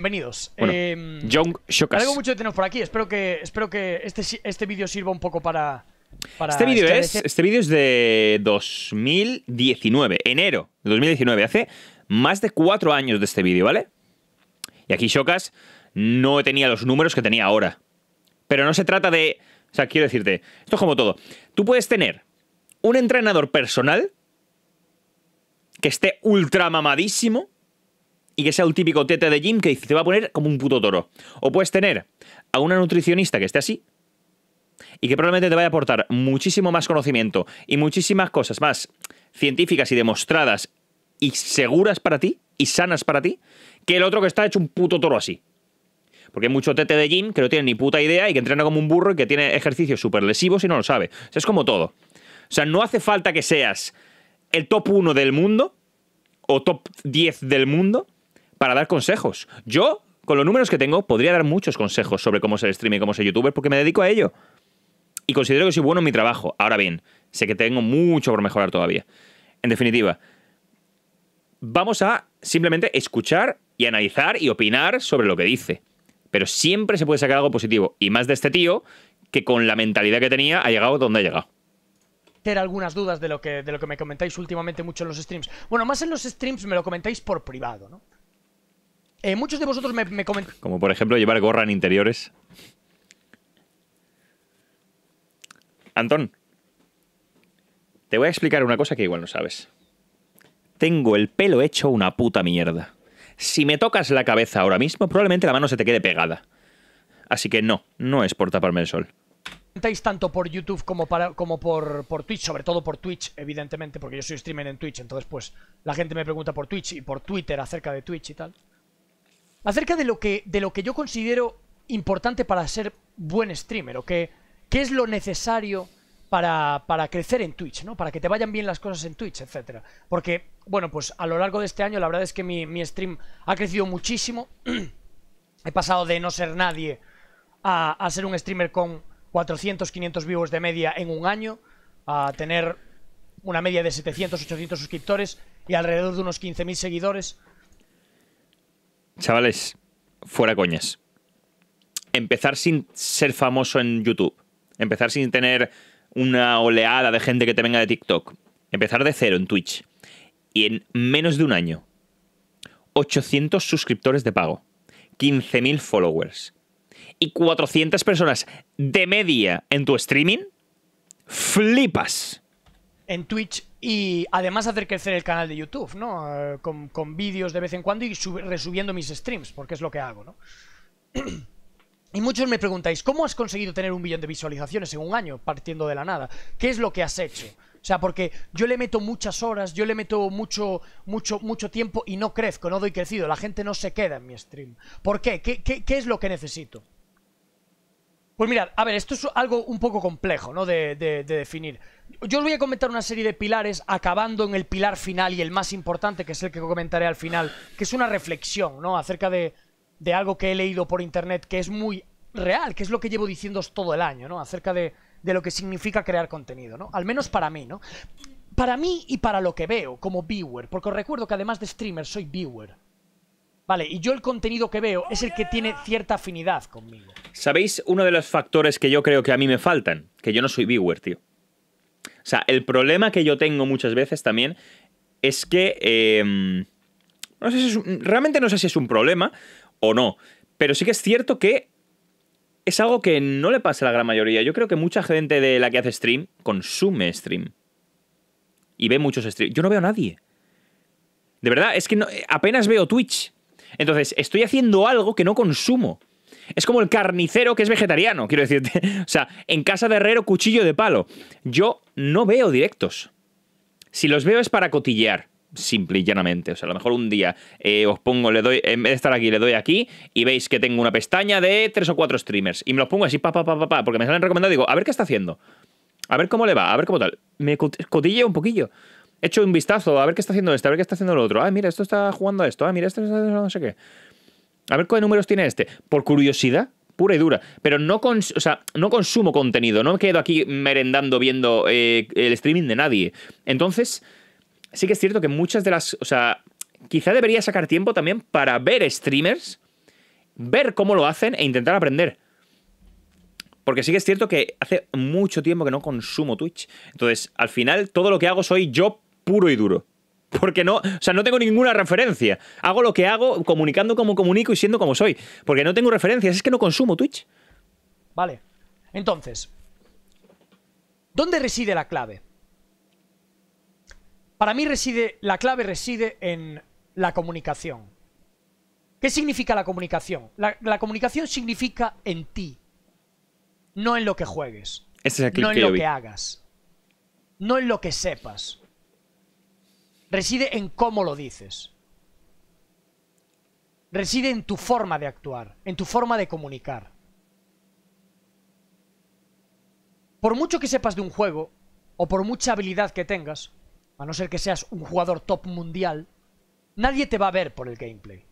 Bienvenidos. Bueno, em, Shokas. Algo mucho de tener por aquí. Espero que, espero que este, este vídeo sirva un poco para. este vídeo es, este es de 2019, enero de 2019. Hace más de cuatro años de este vídeo, ¿vale? Y aquí Shokas no tenía los números que tenía ahora. Pero no se trata de. O sea, quiero decirte, esto es como todo. Tú puedes tener un entrenador personal que esté ultra mamadísimo y que sea el típico tete de gym que te va a poner como un puto toro. O puedes tener a una nutricionista que esté así y que probablemente te vaya a aportar muchísimo más conocimiento y muchísimas cosas más científicas y demostradas y seguras para ti y sanas para ti que el otro que está hecho un puto toro así. Porque hay mucho tete de gym que no tiene ni puta idea y que entrena como un burro y que tiene ejercicios super lesivos y no lo sabe. O sea, es como todo. O sea, no hace falta que seas el top 1 del mundo o top 10 del mundo para dar consejos. Yo, con los números que tengo, podría dar muchos consejos sobre cómo ser streamer y cómo ser youtuber porque me dedico a ello. Y considero que soy bueno en mi trabajo. Ahora bien, sé que tengo mucho por mejorar todavía. En definitiva, vamos a simplemente escuchar y analizar y opinar sobre lo que dice. Pero siempre se puede sacar algo positivo. Y más de este tío, que con la mentalidad que tenía ha llegado donde ha llegado algunas dudas de lo que de lo que me comentáis últimamente mucho en los streams. Bueno, más en los streams me lo comentáis por privado, ¿no? Eh, muchos de vosotros me, comentan. Como por ejemplo llevar gorra en interiores. Antón, te voy a explicar una cosa que igual no sabes. Tengo el pelo hecho una puta mierda. Si me tocas la cabeza ahora mismo, probablemente la mano se te quede pegada. Así que no, no es por taparme el sol. Tanto por YouTube como, para, como por, por, Twitch, sobre todo por Twitch, evidentemente, porque yo soy streamer en Twitch, entonces pues la gente me pregunta por Twitch y por Twitter acerca de Twitch y tal acerca de lo que, de lo que yo considero importante para ser buen streamer o que, qué es lo necesario para, crecer en Twitch, ¿no? Para que te vayan bien las cosas en Twitch, etcétera. Porque, bueno, pues a lo largo de este año la verdad es que mi, stream ha crecido muchísimo. He pasado de no ser nadie a, a, ser un streamer con 400, 500 vivos de media en un año, a tener una media de 700, 800 suscriptores y alrededor de unos 15.000 seguidores. Chavales, fuera coñas. Empezar sin ser famoso en YouTube. Empezar sin tener una oleada de gente que te venga de TikTok. Empezar de cero en Twitch. Y en menos de un año. 800 suscriptores de pago. 15.000 followers. Y 400 personas de media en tu streaming. Flipas. En Twitch y además hacer crecer el canal de YouTube, ¿no? Eh, con, vídeos de vez en cuando y resubiendo mis streams, porque es lo que hago, ¿no? Y muchos me preguntáis, ¿cómo has conseguido tener un millón de visualizaciones en un año partiendo de la nada? ¿Qué es lo que has hecho? O sea, porque yo le meto muchas horas, yo le meto mucho, mucho, mucho tiempo y no crezco, no doy crecido. La gente no se queda en mi stream. ¿Por qué, qué es lo que necesito? Pues mirad, a ver, esto es algo un poco complejo, ¿no? De, definir. Yo os voy a comentar una serie de pilares, acabando en el pilar final y el más importante, que es el que comentaré al final, que es una reflexión, ¿no? Acerca de, algo que he leído por internet que es muy real, que es lo que llevo diciéndoos todo el año, ¿no? Acerca de, de lo que significa crear contenido, ¿no? Al menos para mí, ¿no? Para mí y para lo que veo como viewer, porque os recuerdo que además de streamer soy viewer. Vale, y yo el contenido que veo es el que tiene cierta afinidad conmigo. ¿Sabéis uno de los factores que yo creo que a mí me faltan? Que yo no soy viewer, tío. O sea, el problema que yo tengo muchas veces también es que... Eh, no sé si realmente no sé si es un problema o no, pero sí que es cierto que es algo que no le pasa a la gran mayoría. Yo creo que mucha gente de la que hace stream consume stream. Y ve muchos streams. Yo no veo a nadie. De verdad, es que no, eh, apenas veo Twitch. Entonces, estoy haciendo algo que no consumo. Es como el carnicero que es vegetariano, quiero decirte. O sea, en casa de herrero, cuchillo de palo. Yo no veo directos. Si los veo es para cotillear, simple y llanamente. O sea, a lo mejor un día eh, os pongo, le doy, en vez de estar aquí, le doy aquí y veis que tengo una pestaña de tres o cuatro streamers. Y me los pongo así, pa, pa, pa, pa, pa porque me salen recomendados. Digo, a ver qué está haciendo. A ver cómo le va, a ver cómo tal. Me cotilleo un poquillo hecho un vistazo a ver qué está haciendo este, a ver qué está haciendo el otro. Ah, mira, esto está jugando a esto. Ah, mira, esto está haciendo no sé qué. A ver qué números tiene este. Por curiosidad, pura y dura. Pero no, no consumo contenido, no me quedo aquí merendando viendo eh, el streaming de nadie. Entonces, sí que es cierto que muchas de las. O sea, quizá debería sacar tiempo también para ver streamers, ver cómo lo hacen e intentar aprender. Porque sí que es cierto que hace mucho tiempo que no consumo Twitch. Entonces, al final, todo lo que hago soy yo puro y duro. Porque no, o sea, no tengo ninguna referencia. Hago lo que hago, comunicando como comunico y siendo como soy. Porque no tengo referencias, es que no consumo Twitch. Vale. Entonces, ¿dónde reside la clave? Para mí reside, la clave reside en la comunicación. ¿Qué significa la comunicación? La, comunicación significa en ti, no en lo que juegues, no en lo que hagas, no en lo que sepas reside en cómo lo dices. Reside en tu forma de actuar, en tu forma de comunicar. Por mucho que sepas de un juego, o por mucha habilidad que tengas, a no ser que seas un jugador top mundial, nadie te va a ver por el gameplay.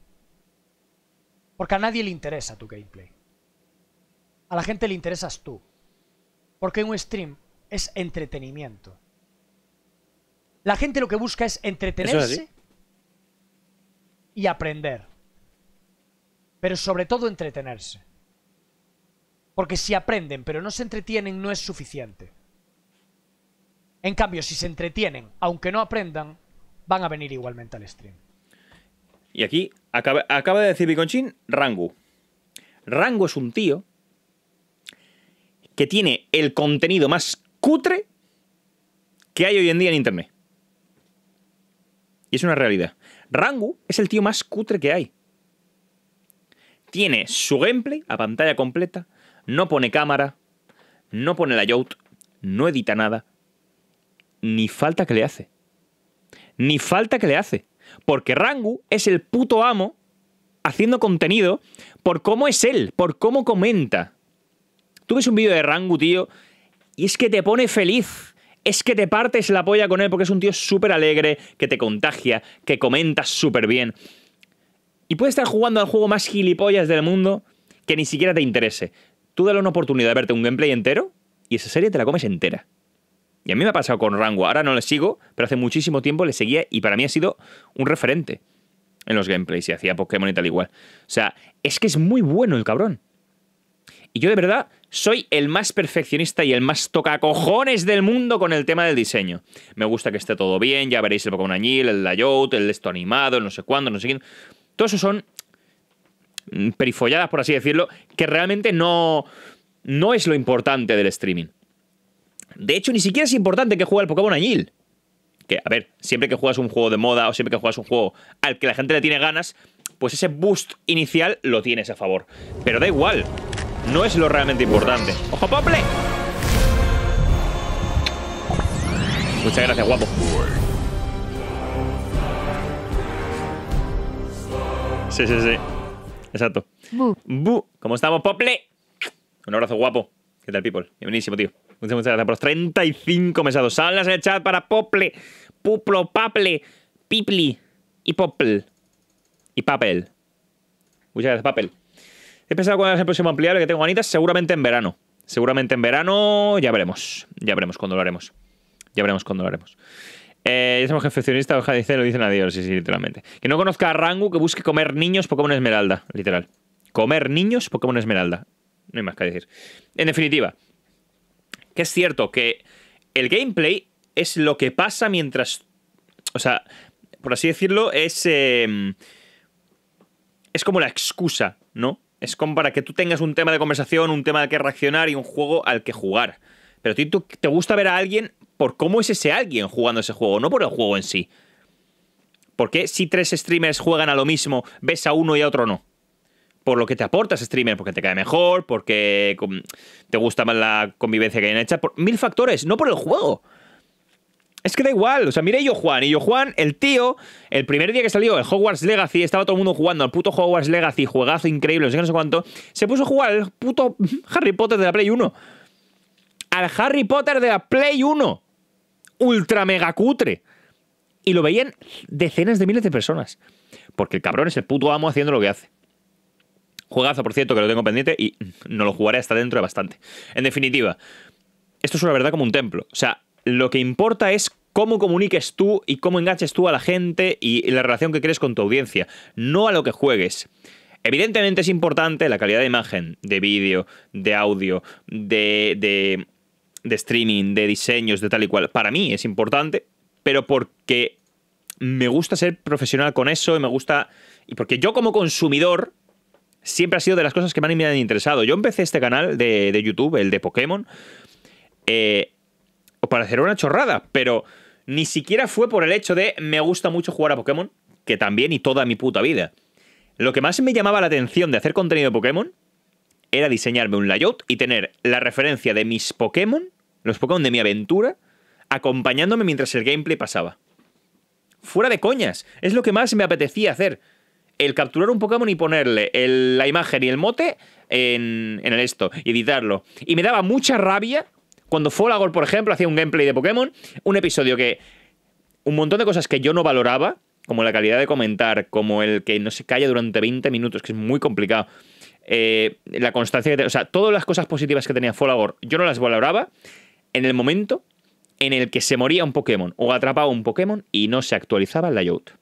Porque a nadie le interesa tu gameplay. A la gente le interesas tú. Porque un stream es entretenimiento. La gente lo que busca es entretenerse y aprender. Pero sobre todo entretenerse. Porque si aprenden pero no se entretienen no es suficiente. En cambio, si se entretienen, aunque no aprendan, van a venir igualmente al stream. Y aquí acaba, de decir Biconchin Rangu. Rango es un tío que tiene el contenido más cutre que hay hoy en día en Internet. Y es una realidad. Rangu es el tío más cutre que hay. Tiene su gameplay a pantalla completa, no pone cámara, no pone layout, no edita nada. Ni falta que le hace. Ni falta que le hace. Porque Rangu es el puto amo haciendo contenido por cómo es él, por cómo comenta. Tú ves un vídeo de Rangu, tío, y es que te pone feliz es que te partes la polla con él porque es un tío súper alegre, que te contagia, que comentas súper bien. Y puedes estar jugando al juego más gilipollas del mundo que ni siquiera te interese. Tú dale una oportunidad de verte un gameplay entero y esa serie te la comes entera. Y a mí me ha pasado con Rango. Ahora no le sigo, pero hace muchísimo tiempo le seguía y para mí ha sido un referente en los gameplays y hacía Pokémon y tal igual. O sea, es que es muy bueno el cabrón. Y yo de verdad soy el más perfeccionista y el más tocacojones del mundo con el tema del diseño. Me gusta que esté todo bien, ya veréis el Pokémon Añil, el layout, el esto animado, el no sé cuándo, no sé quién. Todo eso son mm, perifolladas, por así decirlo, que realmente no, no es lo importante del streaming. De hecho, ni siquiera es importante que juegue el Pokémon Añil. Que, a ver, siempre que juegas un juego de moda o siempre que juegas un juego al que la gente le tiene ganas, pues ese boost inicial lo tienes a favor. Pero da igual, no es lo realmente importante. ¡Ojo, Pople! Muchas gracias, guapo. Sí, sí, sí. Exacto. Bu. ¿Cómo estamos, Pople? Un abrazo guapo. ¿Qué tal, people? Bienvenido, tío. Muchas, muchas gracias por los 35 mesados. Salas en el chat para Pople, Puplo, Paple, Pipli y pople Y Papel. Muchas gracias, Papel. He pensado cuál es el próximo ampliable que tengo Anita, seguramente en verano. Seguramente en verano, ya veremos. Ya veremos cuándo lo haremos. Ya veremos cuándo lo haremos. Eh, ya somos jefeccionistas. ojalá dice, lo dicen adiós, sí, sí, literalmente. Que no conozca a Rangu, que busque comer niños Pokémon Esmeralda, literal. Comer niños Pokémon Esmeralda. No hay más que decir. En definitiva, que es cierto que el gameplay es lo que pasa mientras. O sea, por así decirlo, es. Em, es como la excusa, ¿no? Es como para que tú tengas un tema de conversación, un tema al que reaccionar y un juego al que jugar. Pero a tú te gusta ver a alguien por cómo es ese alguien jugando ese juego, no por el juego en sí. ¿Por qué si tres streamers juegan a lo mismo, ves a uno y a otro no? Por lo que te aportas streamer, porque te cae mejor, porque mm, te gusta más la convivencia que hay en el por mil factores, no por el juego. Es que da igual, o sea, mire yo Juan, y yo Juan, el tío, el primer día que salió el Hogwarts Legacy, estaba todo el mundo jugando al puto Hogwarts Legacy, juegazo increíble, no sé, no sé cuánto, se puso a jugar al puto Harry Potter de la Play 1. Al Harry Potter de la Play 1. Ultra mega cutre. Y lo veían decenas de miles de personas. Porque el cabrón es el puto amo haciendo lo que hace. Juegazo, por cierto, que lo tengo pendiente y no lo jugaré hasta dentro de bastante. En definitiva, esto es una verdad como un templo. O sea, lo que importa es cómo comuniques tú y cómo enganches tú a la gente y la relación que crees con tu audiencia, no a lo que juegues. Evidentemente es importante la calidad de imagen, de vídeo, de audio, de, de, streaming, de diseños, de tal y cual. Para mí es importante, pero porque me gusta ser profesional con eso y me gusta... Y porque yo como consumidor siempre ha sido de las cosas que más me han interesado. Yo empecé este canal de, de YouTube, el de Pokémon, eh, o hacer una chorrada, pero ni siquiera fue por el hecho de me gusta mucho jugar a Pokémon, que también y toda mi puta vida. Lo que más me llamaba la atención de hacer contenido de Pokémon era diseñarme un layout y tener la referencia de mis Pokémon, los Pokémon de mi aventura, acompañándome mientras el gameplay pasaba. Fuera de coñas, es lo que más me apetecía hacer. El capturar un Pokémon y ponerle la imagen y el mote en, en el esto, y editarlo. Y me daba mucha rabia cuando Folagor, por ejemplo, hacía un gameplay de Pokémon, un episodio que un montón de cosas que yo no valoraba, como la calidad de comentar, como el que no se calla durante 20 minutos, que es muy complicado. Eh, la constancia que tenía, O sea, todas las cosas positivas que tenía Folagor, yo no las valoraba en el momento en el que se moría un Pokémon o atrapaba un Pokémon y no se actualizaba el layout.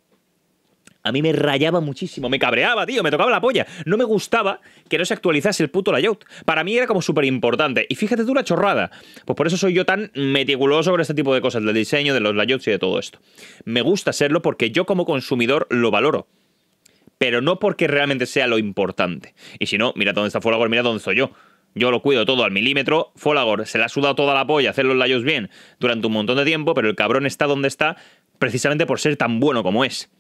A mí me rayaba muchísimo, me cabreaba, tío, me tocaba la polla. No me gustaba que no se actualizase el puto layout. Para mí era como súper importante. Y fíjate tú la chorrada. Pues por eso soy yo tan meticuloso sobre este tipo de cosas, del diseño, de los layouts y de todo esto. Me gusta serlo porque yo como consumidor lo valoro pero no porque realmente sea lo importante. Y si no, mira dónde está Folagor, mira dónde soy yo. Yo lo cuido todo al milímetro. Folagor se le ha sudado toda la polla hacer los layouts bien durante un montón de tiempo, pero el cabrón está donde está precisamente por ser tan bueno como es.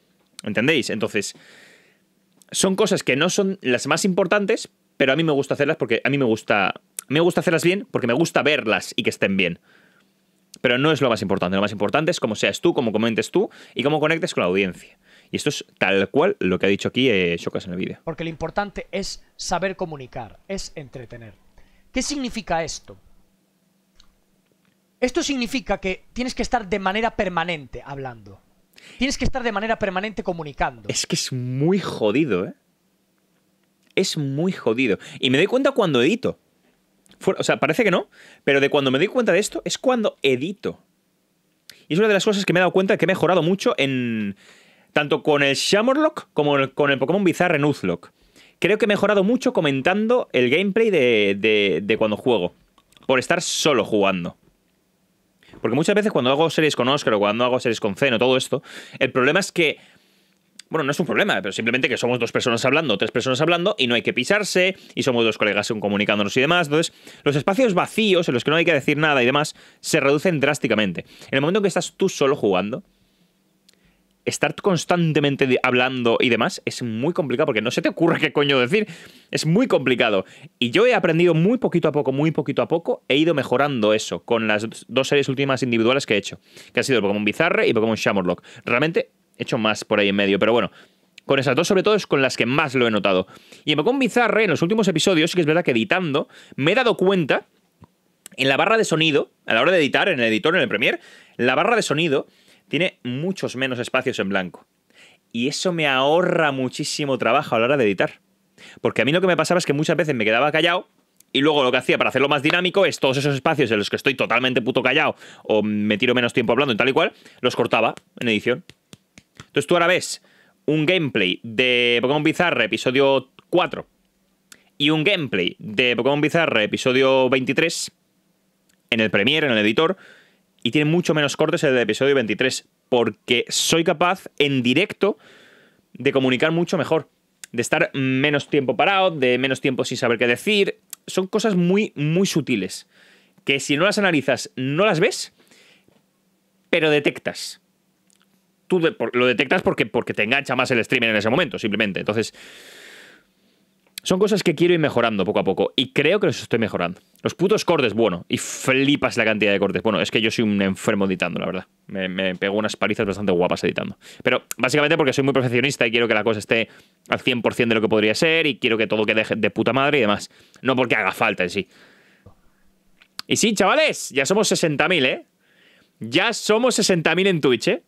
¿Entendéis? Entonces, son cosas que no son las más importantes, pero a mí me gusta hacerlas porque a mí me gusta. me gusta hacerlas bien porque me gusta verlas y que estén bien. Pero no es lo más importante. Lo más importante es cómo seas tú, cómo comentes tú y cómo conectes con la audiencia. Y esto es tal cual lo que ha dicho aquí eh, en el vídeo. Porque lo importante es saber comunicar, es entretener. ¿Qué significa esto? Esto significa que tienes que estar de manera permanente hablando. Tienes que estar de manera permanente comunicando. Es que es muy jodido, ¿eh? Es muy jodido. Y me doy cuenta cuando edito. O sea, parece que no, pero de cuando me doy cuenta de esto es cuando edito. Y es una de las cosas que me he dado cuenta que he mejorado mucho en. Tanto con el Shamorlock como con el Pokémon Bizarre en Creo que he mejorado mucho comentando el gameplay de cuando juego. Por estar solo jugando. Porque muchas veces cuando hago series con Oscar o cuando hago series con Zen o todo esto, el problema es que bueno, no es un problema, pero simplemente que somos dos personas hablando, tres personas hablando, y no hay que pisarse, y somos dos colegas comunicándonos y demás. Entonces, los espacios vacíos en los que no hay que decir nada y demás se reducen drásticamente. En el momento en que estás tú solo jugando, estar constantemente hablando y demás es muy complicado porque no se te ocurre qué coño decir. Es muy complicado. Y yo he aprendido muy poquito a poco, muy poquito a poco. He ido mejorando eso con las dos series últimas individuales que he hecho, que ha sido el Pokémon Bizarre y Pokémon Shamorlock. Realmente he hecho más por ahí en medio, pero bueno. Con esas dos, sobre todo, es con las que más lo he notado. Y en Pokémon Bizarre, en los últimos episodios, sí que es verdad que editando, me he dado cuenta en la barra de sonido, a la hora de editar, en el editor, en el Premiere, la barra de sonido tiene muchos menos espacios en blanco. Y eso me ahorra muchísimo trabajo a la hora de editar. Porque a mí lo que me pasaba es que muchas veces me quedaba callado y luego lo que hacía para hacerlo más dinámico es todos esos espacios en los que estoy totalmente puto callado o me tiro menos tiempo hablando y tal y cual, los cortaba en edición. Entonces tú ahora ves un gameplay de Pokémon Bizarre episodio 4 y un gameplay de Pokémon Bizarre episodio 23 en el Premiere, en el editor, y tiene mucho menos cortes el del episodio 23, porque soy capaz en directo de comunicar mucho mejor, de estar menos tiempo parado, de menos tiempo sin saber qué decir. Son cosas muy, muy sutiles, que si no las analizas no las ves, pero detectas. Tú lo detectas porque, porque te engancha más el streamer en ese momento, simplemente. Entonces... Son cosas que quiero ir mejorando poco a poco. Y creo que los estoy mejorando. Los putos cortes, bueno. Y flipas la cantidad de cortes. Bueno, es que yo soy un enfermo editando, la verdad. Me, pego unas palizas bastante guapas editando. Pero básicamente porque soy muy profesionista y quiero que la cosa esté al 100% de lo que podría ser. Y quiero que todo quede de puta madre y demás. No porque haga falta en sí. Y sí, chavales, ya somos 60.000, ¿eh? Ya somos 60.000 en Twitch, ¿eh?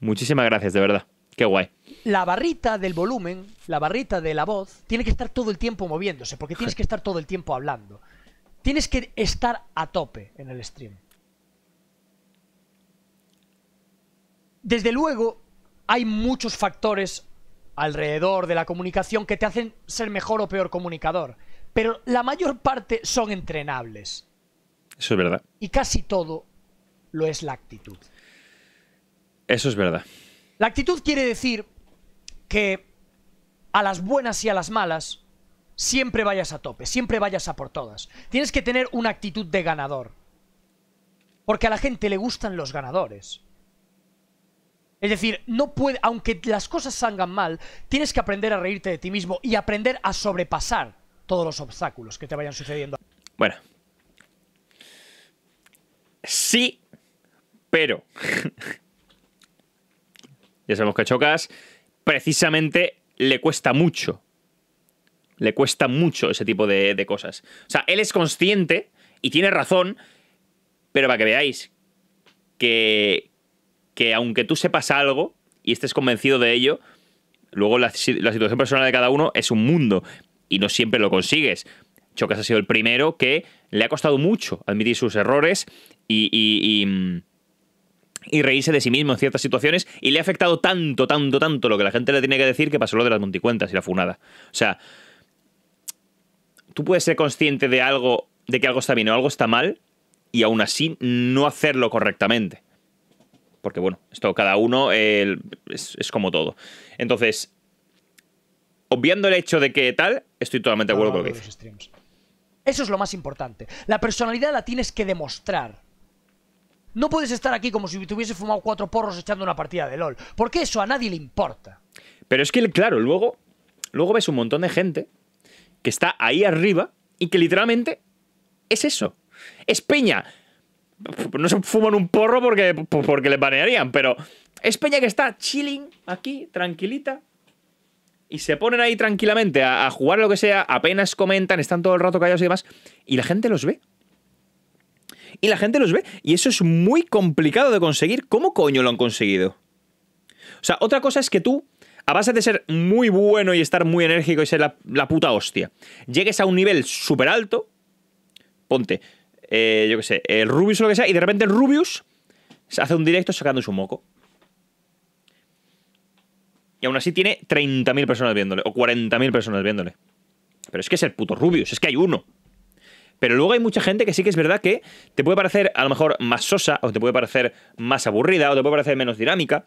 Muchísimas gracias, de verdad. Qué guay. La barrita del volumen, la barrita de la voz, tiene que estar todo el tiempo moviéndose, porque tienes que estar todo el tiempo hablando. Tienes que estar a tope en el stream. Desde luego, hay muchos factores alrededor de la comunicación que te hacen ser mejor o peor comunicador, pero la mayor parte son entrenables. Eso es verdad. Y casi todo lo es la actitud. Eso es verdad. La actitud quiere decir que a las buenas y a las malas siempre vayas a tope, siempre vayas a por todas. Tienes que tener una actitud de ganador. Porque a la gente le gustan los ganadores. Es decir, no puede, aunque las cosas salgan mal, tienes que aprender a reírte de ti mismo y aprender a sobrepasar todos los obstáculos que te vayan sucediendo. Bueno. Sí, pero ya sabemos que Chocas, precisamente le cuesta mucho. Le cuesta mucho ese tipo de, cosas. O sea, él es consciente y tiene razón, pero para que veáis que, que aunque tú sepas algo y estés convencido de ello, luego la, situación personal de cada uno es un mundo y no siempre lo consigues. Chocas ha sido el primero que le ha costado mucho admitir sus errores y mm, y reírse de sí mismo en ciertas situaciones y le ha afectado tanto, tanto, tanto lo que la gente le tiene que decir que pasó lo de las monticuentas y la funada. O sea, tú puedes ser consciente de algo, de que algo está bien o algo está mal y aún así no hacerlo correctamente. Porque bueno, esto cada uno es, como todo. Entonces, obviando el hecho de que tal, estoy totalmente de acuerdo ah, con lo que Eso es lo más importante. La personalidad la tienes que demostrar. No puedes estar aquí como si te fumado cuatro porros echando una partida de LOL. Porque eso a nadie le importa. Pero es que, claro, luego, luego ves un montón de gente que está ahí arriba y que literalmente es eso. Es peña. No se fuman un porro porque, porque les banearían, pero es peña que está chilling aquí, tranquilita. Y se ponen ahí tranquilamente a, a jugar lo que sea, apenas comentan, están todo el rato callados y demás. Y la gente los ve y la gente los ve. Y eso es muy complicado de conseguir. ¿Cómo coño lo han conseguido? O sea, otra cosa es que tú, a base de ser muy bueno y estar muy enérgico y ser la, puta hostia, llegues a un nivel súper alto, ponte, eh, yo qué sé, el Rubius o lo que sea, y de repente el Rubius hace un directo sacando su moco. Y aún así tiene 30.000 personas viéndole, o 40.000 personas viéndole. Pero es que es el puto Rubius, es que hay uno. Pero luego hay mucha gente que sí que es verdad que te puede parecer a lo mejor más sosa, o te puede parecer más aburrida, o te puede parecer menos dinámica,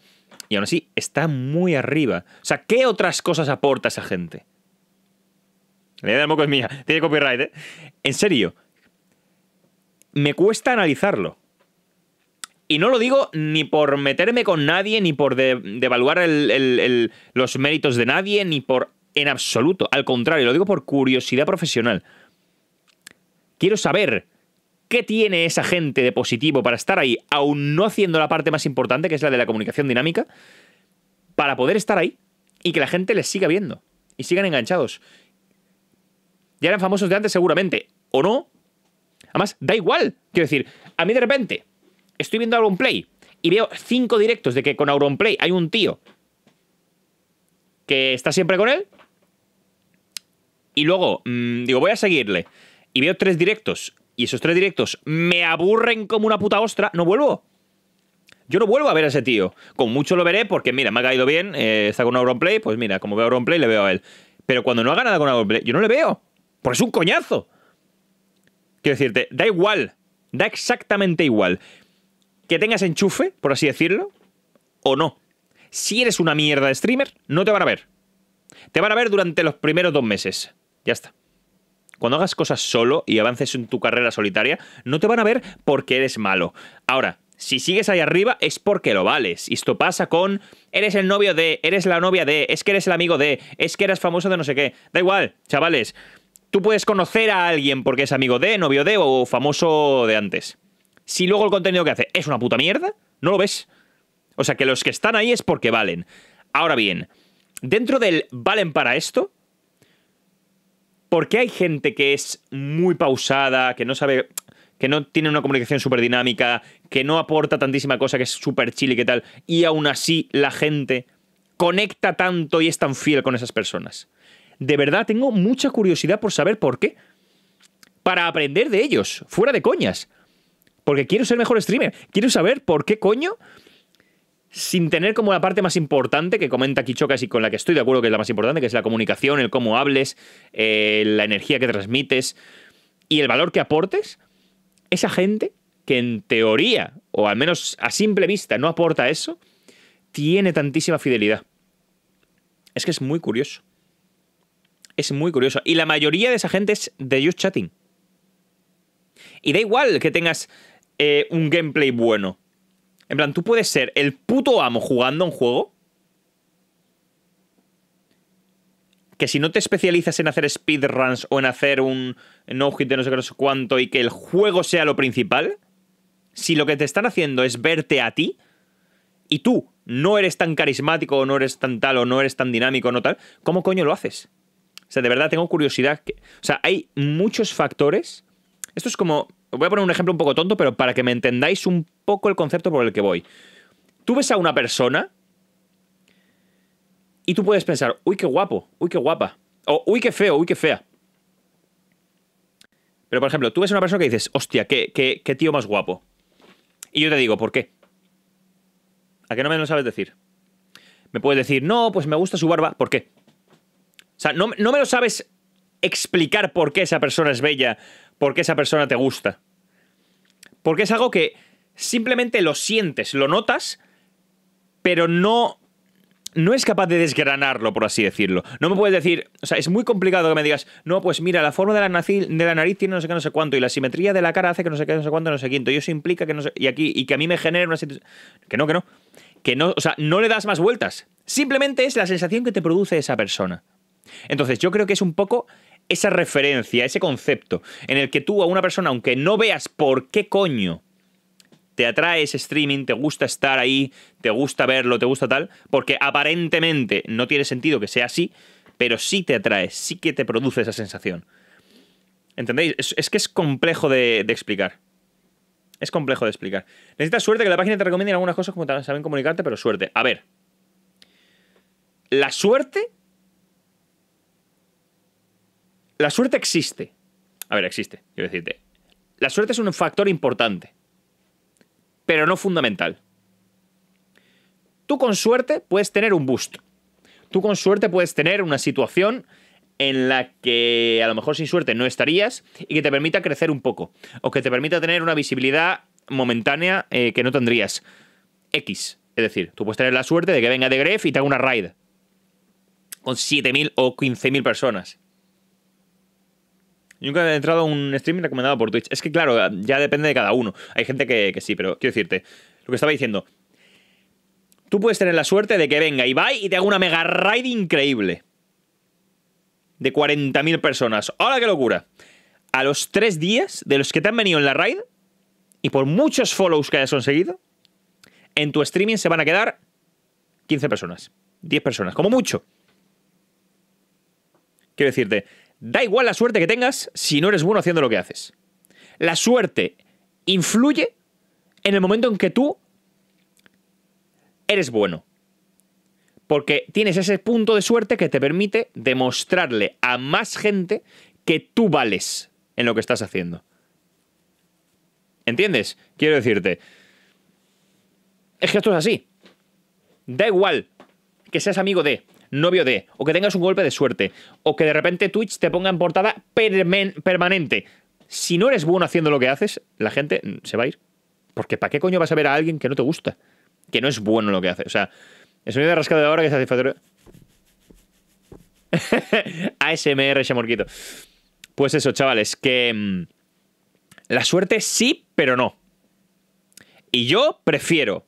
y aún así está muy arriba. O sea, ¿qué otras cosas aporta esa gente? La idea del moco es mía, tiene copyright, ¿eh? En serio, me cuesta analizarlo. Y no lo digo ni por meterme con nadie, ni por devaluar los méritos de nadie, ni por en absoluto. Al contrario, lo digo por curiosidad profesional. Quiero saber qué tiene esa gente de positivo para estar ahí, aún no haciendo la parte más importante, que es la de la comunicación dinámica, para poder estar ahí y que la gente les siga viendo y sigan enganchados. Ya eran famosos de antes seguramente, o no. Además, da igual. Quiero decir, a mí de repente estoy viendo play y veo cinco directos de que con Auronplay hay un tío que está siempre con él. Y luego mm, digo, voy a seguirle y veo tres directos y esos tres directos me aburren como una puta ostra, no vuelvo. Yo no vuelvo a ver a ese tío. Con mucho lo veré porque, mira, me ha caído bien, eh, está con Auronplay, pues mira, como veo Auronplay, le veo a él. Pero cuando no haga nada con Auronplay, yo no le veo. Porque es un coñazo. Quiero decirte, da igual, da exactamente igual. Que tengas enchufe, por así decirlo, o no. Si eres una mierda de streamer, no te van a ver. Te van a ver durante los primeros dos meses. Ya está. Cuando hagas cosas solo y avances en tu carrera solitaria, no te van a ver porque eres malo. Ahora, si sigues ahí arriba es porque lo vales. Y esto pasa con eres el novio de, eres la novia de, es que eres el amigo de, es que eras famoso de no sé qué. Da igual, chavales. Tú puedes conocer a alguien porque es amigo de, novio de o famoso de antes. Si luego el contenido que hace es una puta mierda, no lo ves. O sea que los que están ahí es porque valen. Ahora bien, dentro del valen para esto, ¿Por qué hay gente que es muy pausada, que no sabe que no tiene una comunicación súper dinámica, que no aporta tantísima cosa, que es súper chile y que tal, y aún así la gente conecta tanto y es tan fiel con esas personas. De verdad, tengo mucha curiosidad por saber por qué. Para aprender de ellos, fuera de coñas. Porque quiero ser mejor streamer. Quiero saber por qué coño sin tener como la parte más importante que comenta Kichokas y con la que estoy de acuerdo que es la más importante, que es la comunicación, el cómo hables, eh, la energía que transmites y el valor que aportes, esa gente que en teoría, o al menos a simple vista, no aporta eso, tiene tantísima fidelidad. Es que es muy curioso. Es muy curioso. Y la mayoría de esa gente es de Just Chatting. Y da igual que tengas eh, un gameplay bueno en plan, tú puedes ser el puto amo jugando un juego. Que si no te especializas en hacer speedruns o en hacer un no-hit de no sé qué, no sé cuánto y que el juego sea lo principal, si lo que te están haciendo es verte a ti y tú no eres tan carismático o no eres tan tal o no eres tan dinámico o no tal, ¿cómo coño lo haces? O sea, de verdad tengo curiosidad. o sea, hay muchos factores. Esto es como voy a poner un ejemplo un poco tonto, pero para que me entendáis un poco el concepto por el que voy. Tú ves a una persona y tú puedes pensar, uy, qué guapo, uy, qué guapa, o uy, qué feo, uy, qué fea. Pero, por ejemplo, tú ves a una persona que dices, hostia, qué, tío más guapo. Y yo te digo, ¿por qué? ¿A qué no me lo sabes decir? Me puedes decir, no, pues me gusta su barba, ¿por qué? O sea, no, no me lo sabes explicar por qué esa persona es bella, por qué esa persona te gusta. Porque es algo que simplemente lo sientes, lo notas, pero no no es capaz de desgranarlo, por así decirlo. No me puedes decir, o sea, es muy complicado que me digas, no, pues mira, la forma de la, nariz, tiene no sé qué, no sé cuánto, y la simetría de la cara hace que no sé qué, no sé cuánto, no sé quinto, y eso implica que no sé, y aquí, y que a mí me genere una situación, que no, que no, que no, o sea, no le das más vueltas. Simplemente es la sensación que te produce esa persona. Entonces, yo creo que es un poco esa referencia, ese concepto, en el que tú a una persona, aunque no veas por qué coño te atrae ese streaming, te gusta estar ahí, te gusta verlo, te gusta tal, porque aparentemente no tiene sentido que sea así, pero sí te atrae, sí que te produce esa sensación. ¿Entendéis? Es, que es complejo de, explicar. Es complejo de explicar. Necesitas suerte que la página te recomiende algunas cosas como saben comunicarte, pero suerte. A ver. La suerte la suerte existe. A ver, existe, quiero decirte. La suerte es un factor importante, pero no fundamental. Tú con suerte puedes tener un boost. Tú con suerte puedes tener una situación en la que a lo mejor sin suerte no estarías y que te permita crecer un poco. O que te permita tener una visibilidad momentánea eh, que no tendrías. X. Es decir, tú puedes tener la suerte de que venga de Gref y te haga una raid con 7.000 o 15.000 personas. Nunca he entrado a un streaming recomendado por Twitch. Es que, claro, ya depende de cada uno. Hay gente que, sí, pero quiero decirte, lo que estaba diciendo. Tú puedes tener la suerte de que venga y Ibai y te haga una mega raid increíble. De 40.000 personas. ¡Hola, qué locura! A los tres días de los que te han venido en la raid, y por muchos follows que hayas conseguido, en tu streaming se van a quedar 15 personas, 10 personas, como mucho. Quiero decirte, Da igual la suerte que tengas si no eres bueno haciendo lo que haces. La suerte influye en el momento en que tú eres bueno. Porque tienes ese punto de suerte que te permite demostrarle a más gente que tú vales en lo que estás haciendo. ¿Entiendes? Quiero decirte. Es que esto es así. Da igual que seas amigo de, novio de, o que tengas un golpe de suerte, o que de repente Twitch te ponga en portada permanente. Si no eres bueno haciendo lo que haces, la gente se va a ir. Porque ¿para qué coño vas a ver a alguien que no te gusta? Que no es bueno lo que hace. O sea, es un de rascado de ahora que es satisfactorio. ASMR, chamorquito. Pues eso, chavales, que mm, la suerte sí, pero no. Y yo prefiero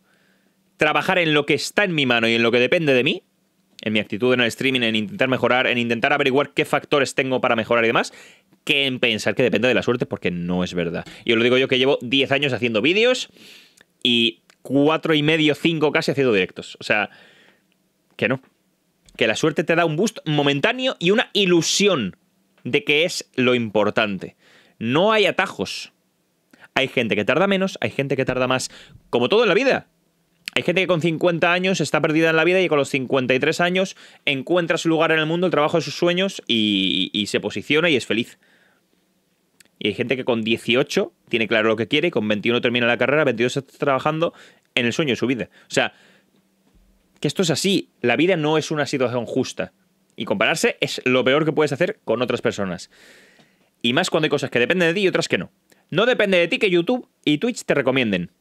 trabajar en lo que está en mi mano y en lo que depende de mí en mi actitud en el streaming, en intentar mejorar, en intentar averiguar qué factores tengo para mejorar y demás, que en pensar que depende de la suerte, porque no es verdad. Y os lo digo yo que llevo 10 años haciendo vídeos y cuatro y medio, cinco casi haciendo directos. O sea, que no. Que la suerte te da un boost momentáneo y una ilusión de que es lo importante. No hay atajos. Hay gente que tarda menos, hay gente que tarda más, como todo en la vida. Hay gente que con 50 años está perdida en la vida y con los 53 años encuentra su lugar en el mundo, el trabajo de sus sueños y, se posiciona y es feliz. Y hay gente que con 18 tiene claro lo que quiere y con 21 termina la carrera, 22 está trabajando en el sueño de su vida. O sea, que esto es así. La vida no es una situación justa. Y compararse es lo peor que puedes hacer con otras personas. Y más cuando hay cosas que dependen de ti y otras que no. No depende de ti que YouTube y Twitch te recomienden.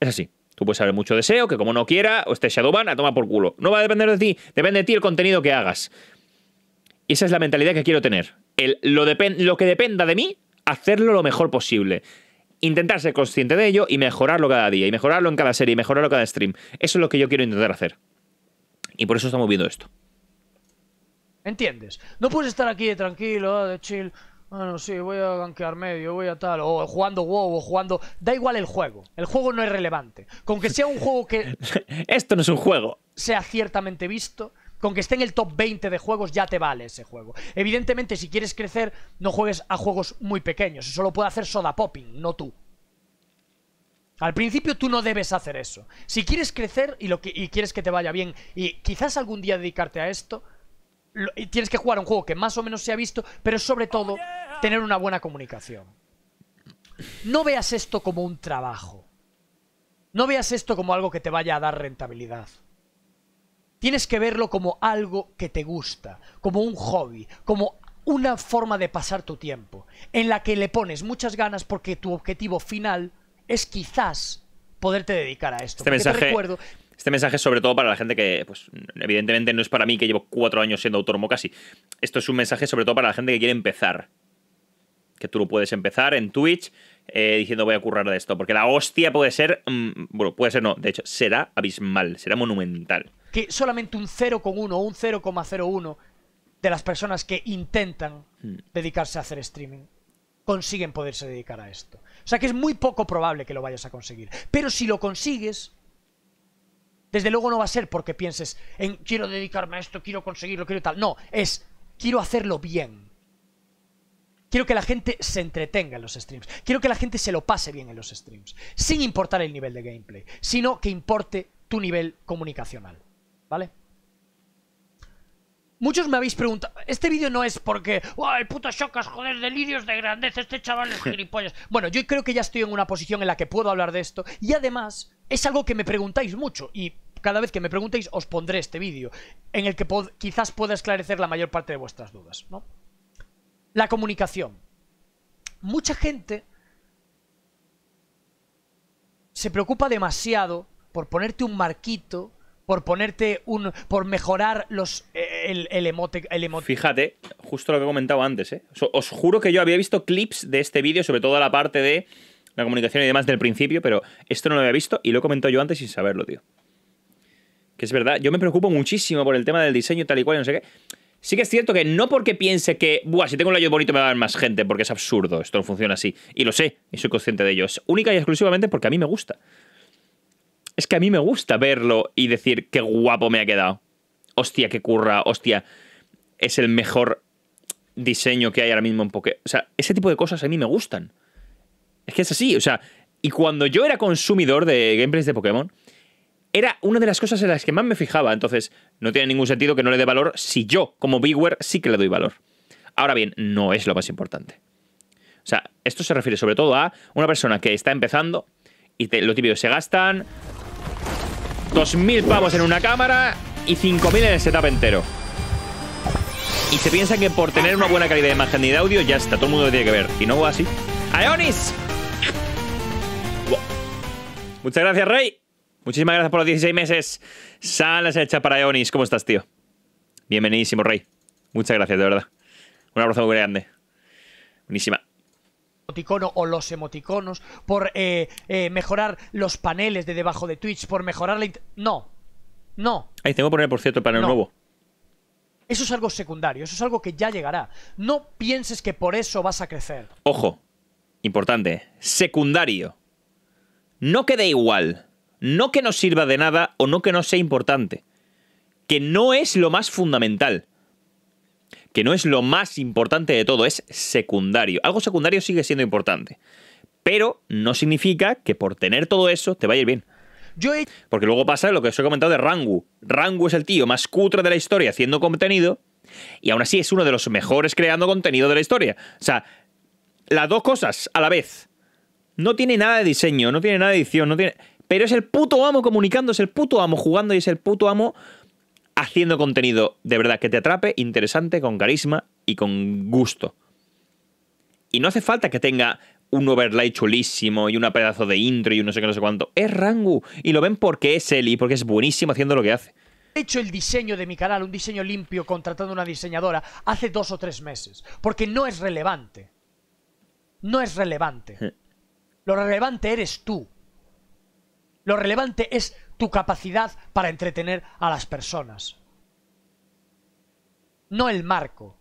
Es así. Tú puedes haber mucho deseo, que como no quiera, o este Shadowban, a toma por culo. No va a depender de ti, depende de ti el contenido que hagas. Y esa es la mentalidad que quiero tener. lo, que dependa de mí, hacerlo lo mejor posible. Intentar ser consciente de ello y mejorarlo cada día, y mejorarlo en cada serie, y mejorarlo cada stream. Eso es lo que yo quiero intentar hacer. Y por eso estamos viendo esto. ¿Entiendes? No puedes estar aquí tranquilo, de chill. Bueno, sí, voy a gankear medio, voy a tal, o jugando WoW, o jugando... Da igual el juego, el juego no es relevante. Con que sea un juego que... Esto no es un juego. Sea ciertamente visto, con que esté en el top 20 de juegos ya te vale ese juego. Evidentemente, si quieres crecer, no juegues a juegos muy pequeños. Eso lo puede hacer Soda Popping, no tú. Al principio tú no debes hacer eso. Si quieres crecer y, lo que... y quieres que te vaya bien, y quizás algún día dedicarte a esto, tienes que jugar un juego que más o menos se ha visto, pero sobre todo oh, tener una buena comunicación. No veas esto como un trabajo. No veas esto como algo que te vaya a dar rentabilidad. Tienes que verlo como algo que te gusta, como un hobby, como una forma de pasar tu tiempo, en la que le pones muchas ganas porque tu objetivo final es quizás poderte dedicar a esto. Este recuerdo este mensaje es sobre todo para la gente que, pues, evidentemente no es para mí que llevo cuatro años siendo autónomo casi. Esto es un mensaje sobre todo para la gente que quiere empezar. Que tú lo puedes empezar en Twitch eh, diciendo voy a currar de esto. Porque la hostia puede ser, mm, bueno, puede ser no, de hecho, será abismal, será monumental. Que solamente un 0,1 o un 0,01 de las personas que intentan hmm. dedicarse a hacer streaming consiguen poderse dedicar a esto. O sea que es muy poco probable que lo vayas a conseguir. Pero si lo consigues, desde luego no va a ser porque pienses en quiero dedicarme a esto, quiero conseguirlo, quiero tal. No, es quiero hacerlo bien. Quiero que la gente se entretenga en los streams. Quiero que la gente se lo pase bien en los streams. Sin importar el nivel de gameplay, sino que importe tu nivel comunicacional. ¿Vale? Muchos me habéis preguntado, este vídeo no es porque, ¡Wow, el puto Shokas, joder, delirios de grandeza, este chaval es gilipollas! Bueno, yo creo que ya estoy en una posición en la que puedo hablar de esto y además es algo que me preguntáis mucho y cada vez que me preguntéis os pondré este vídeo en el que quizás pueda esclarecer la mayor parte de vuestras dudas, ¿no? La comunicación. Mucha gente se preocupa demasiado por ponerte un marquito, por ponerte un. por mejorar los. Eh, el, el emote. emote. Fíjate, justo lo que he comentado antes, ¿eh? Os juro que yo había visto clips de este vídeo, sobre todo la parte de la comunicación y demás del principio, pero esto no lo había visto y lo he comentado yo antes sin saberlo, tío. Que es verdad, yo me preocupo muchísimo por el tema del diseño tal y cual, no sé qué. Sí que es cierto que no porque piense que, buah, si tengo un layo bonito me va a dar más gente, porque es absurdo, esto no funciona así. Y lo sé, y soy consciente de ello. Es única y exclusivamente porque a mí me gusta. Es que a mí me gusta verlo y decir, qué guapo me ha quedado. Hostia, qué curra, hostia, es el mejor diseño que hay ahora mismo en Poké. O sea, ese tipo de cosas a mí me gustan. Es que es así, o sea, y cuando yo era consumidor de gameplays de Pokémon, era una de las cosas en las que más me fijaba. Entonces, no tiene ningún sentido que no le dé valor si yo, como viewer, sí que le doy valor. Ahora bien, no es lo más importante. O sea, esto se refiere sobre todo a una persona que está empezando y lo típico, se gastan 2.000 pavos en una cámara y 5.000 en el setup entero. Y se piensa que por tener una buena calidad de imagen y de audio ya está, todo el mundo lo tiene que ver. Y no va así. ¡Aeonis! Muchas gracias, Rey. Muchísimas gracias por los 16 meses. Salas hecha para Aionis. ¿Cómo estás, tío? Bienvenidísimo, Rey. Muchas gracias, de verdad. Un abrazo muy grande. Buenísima. Emoticono o los emoticonos por eh, eh, mejorar los paneles de debajo de Twitch, por mejorar la... No. No. Ahí tengo que poner, por cierto, el panel nuevo. Eso es algo secundario, eso es algo que ya llegará. No pienses que por eso vas a crecer. Ojo, importante, secundario. No que igual, no que no sirva de nada o no que no sea importante. Que no es lo más fundamental. Que no es lo más importante de todo, es secundario. Algo secundario sigue siendo importante. Pero no significa que por tener todo eso te vaya bien. Porque luego pasa lo que os he comentado de Rangu. Rangu es el tío más cutre de la historia haciendo contenido. Y aún así es uno de los mejores creando contenido de la historia. O sea, las dos cosas a la vez. No tiene nada de diseño, no tiene nada de edición, no tiene... Pero es el puto amo comunicando, es el puto amo jugando y es el puto amo haciendo contenido de verdad que te atrape, interesante, con carisma y con gusto. Y no hace falta que tenga un overlay chulísimo y una pedazo de intro y no sé qué, no sé cuánto. Es Rangu y lo ven porque es él y porque es buenísimo haciendo lo que hace. He hecho el diseño de mi canal, un diseño limpio contratando una diseñadora, hace dos o tres meses, porque no es relevante no es relevante. Lo relevante eres tú. Lo relevante es tu capacidad para entretener a las personas. No el marco.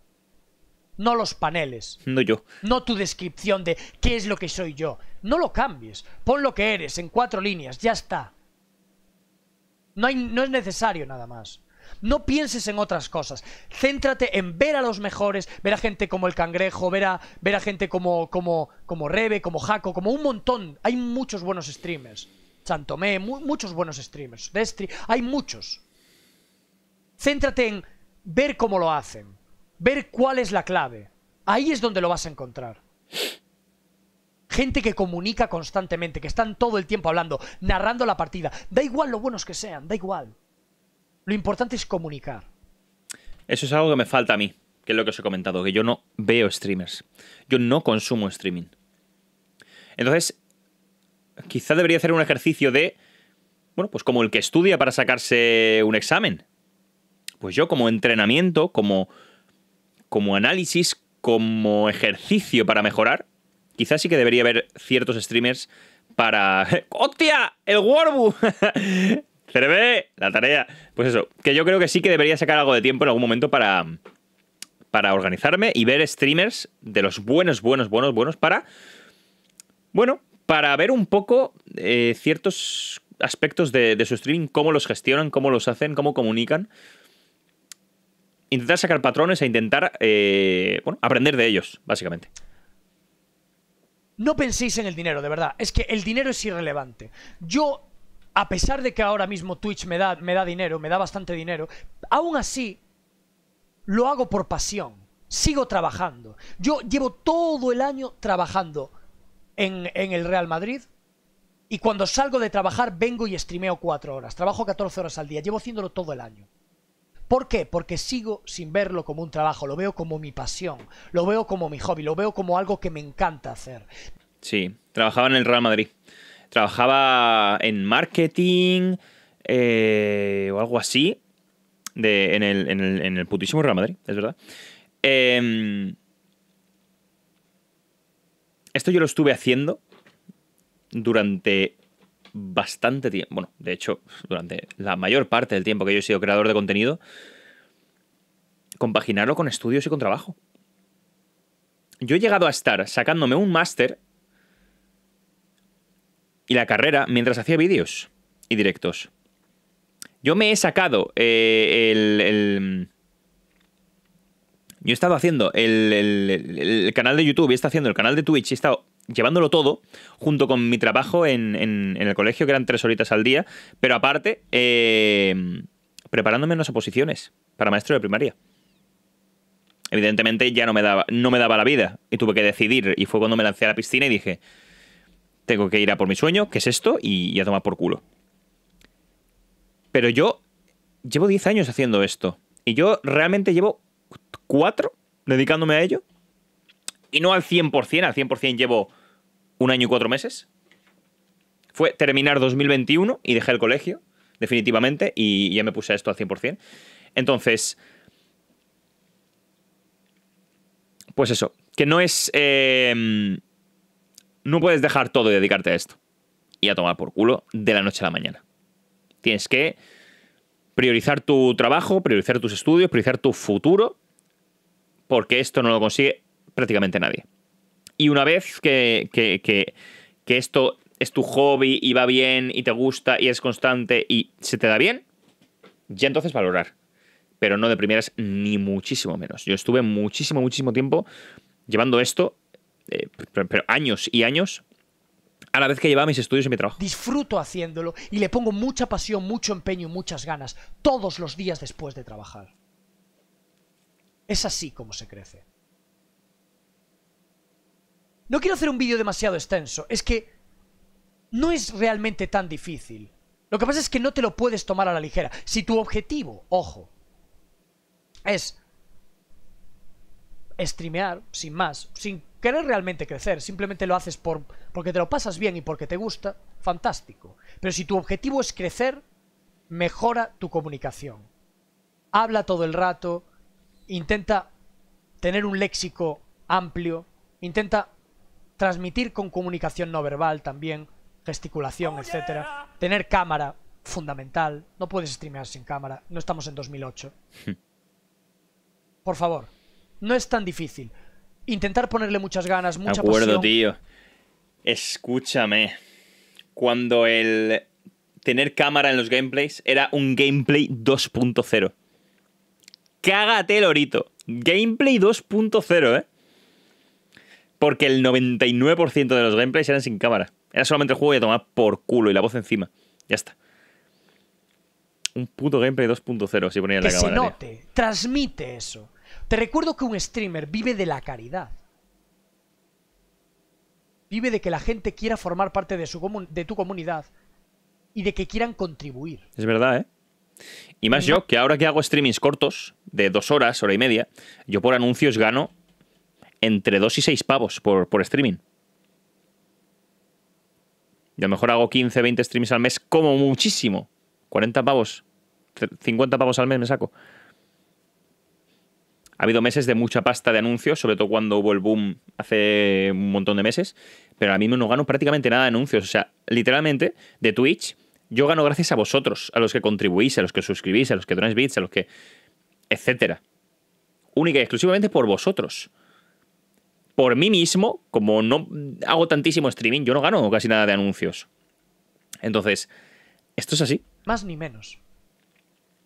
No los paneles. No yo. No tu descripción de qué es lo que soy yo. No lo cambies. Pon lo que eres en cuatro líneas. Ya está. No, hay, no es necesario nada más. No pienses en otras cosas. Céntrate en ver a los mejores, ver a gente como el cangrejo, ver a, ver a gente como, como, como Rebe, como Jaco, como un montón. Hay muchos buenos streamers. Chantomé, muchos buenos streamers. hay muchos. Céntrate en ver cómo lo hacen, ver cuál es la clave. Ahí es donde lo vas a encontrar. Gente que comunica constantemente, que están todo el tiempo hablando, narrando la partida. Da igual lo buenos que sean, da igual. Lo importante es comunicar. Eso es algo que me falta a mí, que es lo que os he comentado, que yo no veo streamers. Yo no consumo streaming. Entonces, quizá debería hacer un ejercicio de, bueno, pues como el que estudia para sacarse un examen. Pues yo como entrenamiento, como, como análisis, como ejercicio para mejorar, quizás sí que debería haber ciertos streamers para... ¡Hostia! ¡El Warbu! ve la tarea. Pues eso, que yo creo que sí que debería sacar algo de tiempo en algún momento para, para organizarme y ver streamers de los buenos, buenos, buenos, buenos para, bueno, para ver un poco eh, ciertos aspectos de, su streaming, cómo los gestionan, cómo los hacen, cómo comunican. Intentar sacar patrones e intentar, eh, bueno, aprender de ellos, básicamente. No penséis en el dinero, de verdad. Es que el dinero es irrelevante. Yo a pesar de que ahora mismo Twitch me da, me da dinero, me da bastante dinero, aún así lo hago por pasión. Sigo trabajando. Yo llevo todo el año trabajando en, en el Real Madrid, y cuando salgo de trabajar, vengo y streameo cuatro horas. Trabajo 14 horas al día. Llevo haciéndolo todo el año. ¿Por qué? Porque sigo sin verlo como un trabajo. Lo veo como mi pasión. Lo veo como mi hobby. Lo veo como algo que me encanta hacer. Sí, trabajaba en el Real Madrid. Trabajaba en marketing eh, o algo así en, el, en, el, putísimo Real Madrid, es verdad. Em, esto yo lo estuve haciendo durante bastante tiempo. Bueno, de hecho, durante la mayor parte del tiempo que yo he sido creador de contenido, compaginarlo con estudios y con trabajo. Yo he llegado a estar sacándome un máster y la carrera mientras hacía vídeos y directos. Yo me he sacado eh, el, Yo he estado haciendo el, el, canal de YouTube, he estado haciendo el canal de Twitch, he estado llevándolo todo junto con mi trabajo en, en, el colegio, que eran tres horitas al día, pero aparte, eh, preparándome en oposiciones para maestro de primaria evidentemente ya no me daba, no me daba la vida y tuve que decidir y fue cuando me lancé a la piscina y dije, tengo que ir a por mi sueño, que es esto, y, a tomar por culo. Pero yo llevo 10 años haciendo esto. Y yo realmente llevo 4 dedicándome a ello. Y no al 100%, al 100% llevo un año y 4 meses. Fue terminar 2021 y dejé el colegio, definitivamente, y ya me puse a esto al 100%. Entonces, pues eso, que no es... Eh, no puedes dejar todo y dedicarte a esto. Y a tomar por culo de la noche a la mañana. Tienes que priorizar tu trabajo, priorizar tus estudios, priorizar tu futuro, porque esto no lo consigue prácticamente nadie. Y una vez que, esto es tu hobby y va bien y te gusta y es constante y se te da bien, ya entonces valorar. Pero no de primeras ni muchísimo menos. Yo estuve muchísimo, muchísimo tiempo llevando esto eh, pero, pero años y años a la vez que llevaba mis estudios y mi trabajo. Disfruto haciéndolo y le pongo mucha pasión, mucho empeño y muchas ganas todos los días después de trabajar. Es así como se crece. No quiero hacer un vídeo demasiado extenso, es que no es realmente tan difícil. Lo que pasa es que no te lo puedes tomar a la ligera. Si tu objetivo, ojo, es streamear, sin más, sin querer realmente crecer, simplemente lo haces por, porque te lo pasas bien y porque te gusta, fantástico. Pero si tu objetivo es crecer, mejora tu comunicación. Habla todo el rato, intenta tener un léxico amplio, intenta transmitir con comunicación no verbal también, gesticulación, etcétera, Tener cámara, fundamental. No puedes streamear sin cámara, no estamos en 2008. Por favor, no es tan difícil intentar ponerle muchas ganas, mucha De acuerdo, tío. Escúchame. Cuando el tener cámara en los gameplays era un gameplay 2.0. Cágate, Lorito. Gameplay 2.0, ¿eh? Porque el 99% de los gameplays eran sin cámara. Era solamente el juego y a tomar por culo y la voz encima. Ya está. Un puto gameplay 2.0 si ponía la cámara. Que se note, transmite eso. Te recuerdo que un streamer vive de la caridad. Vive de que la gente quiera formar parte de, su de tu comunidad y de que quieran contribuir. Es verdad, ¿eh? Y más yo, que ahora que hago streamings cortos, de dos horas, hora y media, yo por anuncios gano entre dos y seis pavos por, por streaming. yo a lo mejor hago 15, 20 streamings al mes, como muchísimo. 40 pavos, 50 pavos al mes me saco. Ha habido meses de mucha pasta de anuncios, sobre todo cuando hubo el boom hace un montón de meses, pero ahora mismo no gano prácticamente nada de anuncios. O sea, literalmente, de Twitch, yo gano gracias a vosotros, a los que contribuís, a los que suscribís, a los que donáis bits, a los que. etcétera. Única y exclusivamente por vosotros. Por mí mismo, como no hago tantísimo streaming, yo no gano casi nada de anuncios. Entonces, esto es así. Más ni menos.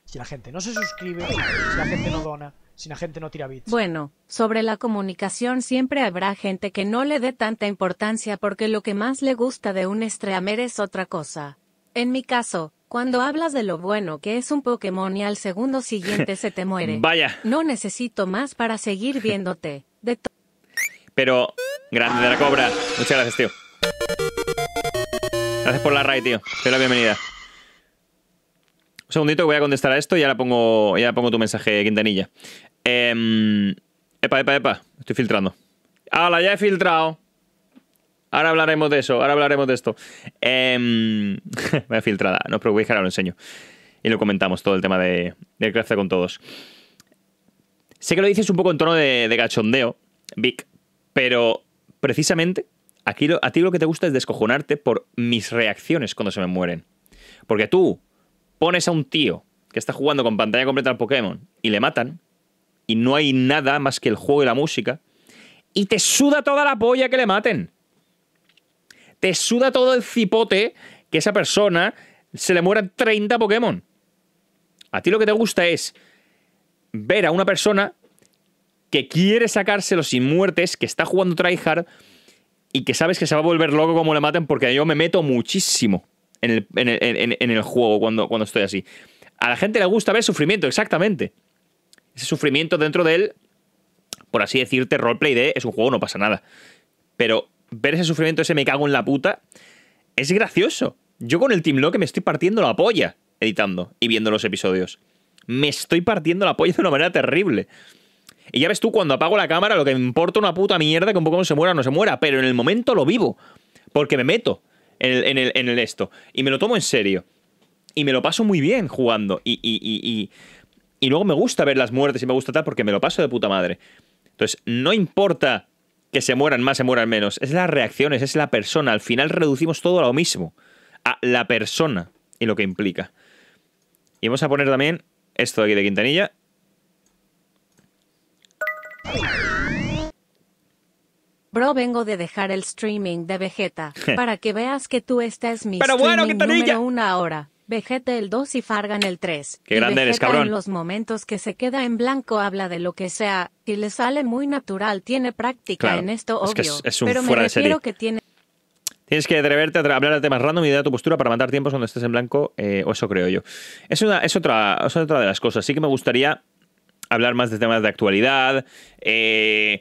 Si la gente no se suscribe, si la gente no dona, sin la gente no tira bits. Bueno, sobre la comunicación siempre habrá gente que no le dé tanta importancia porque lo que más le gusta de un streamer es otra cosa. En mi caso, cuando hablas de lo bueno que es un Pokémon y al segundo siguiente se te muere. Vaya. No necesito más para seguir viéndote. De Pero, grande de la cobra. Muchas gracias, tío. Gracias por la raid, tío. Te la bienvenida. Un segundito que voy a contestar a esto y ahora pongo, ya pongo tu mensaje, Quintanilla. Em, epa, epa, epa. Estoy filtrando. ¡Hala, ya he filtrado! Ahora hablaremos de eso, ahora hablaremos de esto. Me em, he filtrada, no os preocupéis que ahora lo enseño. Y lo comentamos todo el tema de, del craft con todos. Sé que lo dices un poco en tono de, gachondeo, Vic, pero precisamente aquí a ti lo que te gusta es descojonarte por mis reacciones cuando se me mueren. Porque tú pones a un tío que está jugando con pantalla completa al Pokémon y le matan, y no hay nada más que el juego y la música, y te suda toda la polla que le maten. Te suda todo el cipote que esa persona se le mueran 30 Pokémon. A ti lo que te gusta es ver a una persona que quiere sacárselo sin muertes, que está jugando tryhard y que sabes que se va a volver loco como le maten porque yo me meto muchísimo en el, juego cuando, cuando estoy así. A la gente le gusta ver sufrimiento, exactamente. Ese sufrimiento dentro de él por así decirte, roleplay de es un juego, no pasa nada. Pero ver ese sufrimiento, ese me cago en la puta, es gracioso. Yo con el Team que me estoy partiendo la polla editando y viendo los episodios. Me estoy partiendo la polla de una manera terrible. Y ya ves tú, cuando apago la cámara, lo que me importa una puta mierda que un Pokémon se muera no se muera, pero en el momento lo vivo, porque me meto en, el, esto. Y me lo tomo en serio. Y me lo paso muy bien jugando. Y, y, luego me gusta ver las muertes y me gusta tal porque me lo paso de puta madre. Entonces, no importa que se mueran más, se mueran menos. Es las reacciones, es la persona. Al final reducimos todo a lo mismo. A la persona y lo que implica. Y vamos a poner también esto de aquí de Quintanilla. Bro, vengo de dejar el streaming de Vegeta para que veas que tú estás mi Pero bueno, streaming número una ahora. Vegeta el 2 y Fargan el 3. Qué grande eres, cabrón. En los momentos que se queda en blanco habla de lo que sea y le sale muy natural. Tiene práctica en esto, obvio. pero me refiero que tiene. Tienes que atreverte a hablar de temas random y de tu postura para matar tiempos cuando estés en blanco, eh, o eso creo yo. Es, una, es, otra, es otra de las cosas. Sí que me gustaría hablar más de temas de actualidad. Eh,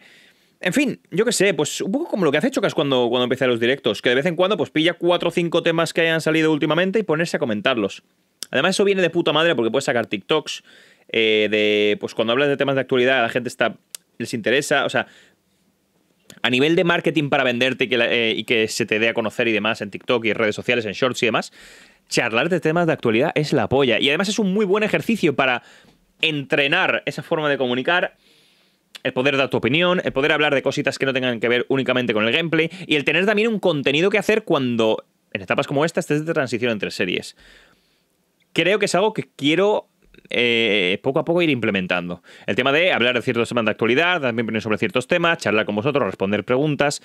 en fin, yo qué sé, pues un poco como lo que hace Chocas cuando, cuando empieza los directos, que de vez en cuando pues pilla cuatro o cinco temas que hayan salido últimamente y ponerse a comentarlos. Además, eso viene de puta madre porque puedes sacar TikToks eh, de. Pues cuando hablas de temas de actualidad, la gente está. les interesa. O sea. A nivel de marketing para venderte y que, eh, y que se te dé a conocer y demás en TikTok y redes sociales, en shorts y demás, charlar de temas de actualidad es la polla. Y además es un muy buen ejercicio para entrenar esa forma de comunicar, el poder dar tu opinión, el poder hablar de cositas que no tengan que ver únicamente con el gameplay y el tener también un contenido que hacer cuando en etapas como esta estés de transición entre series. Creo que es algo que quiero eh, poco a poco ir implementando. El tema de hablar de ciertos temas de actualidad, también mi sobre ciertos temas, charlar con vosotros, responder preguntas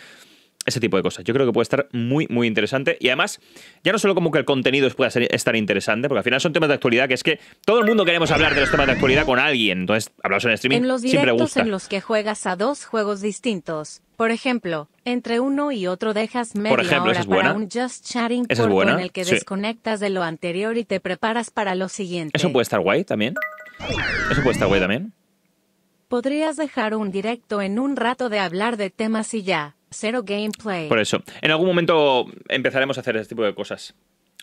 ese tipo de cosas. Yo creo que puede estar muy, muy interesante. Y además, ya no solo como que el contenido pueda estar interesante, porque al final son temas de actualidad, que es que todo el mundo queremos hablar de los temas de actualidad con alguien. Entonces, en en streaming en los directos en los que juegas a dos juegos distintos. Por ejemplo, entre uno y otro dejas media Por para un just chatting es en el que desconectas de lo anterior y te preparas para lo siguiente. Eso puede estar guay también. Eso puede estar guay también. Podrías dejar un directo en un rato de hablar de temas y ya Cero gameplay. Por eso, en algún momento empezaremos a hacer ese tipo de cosas.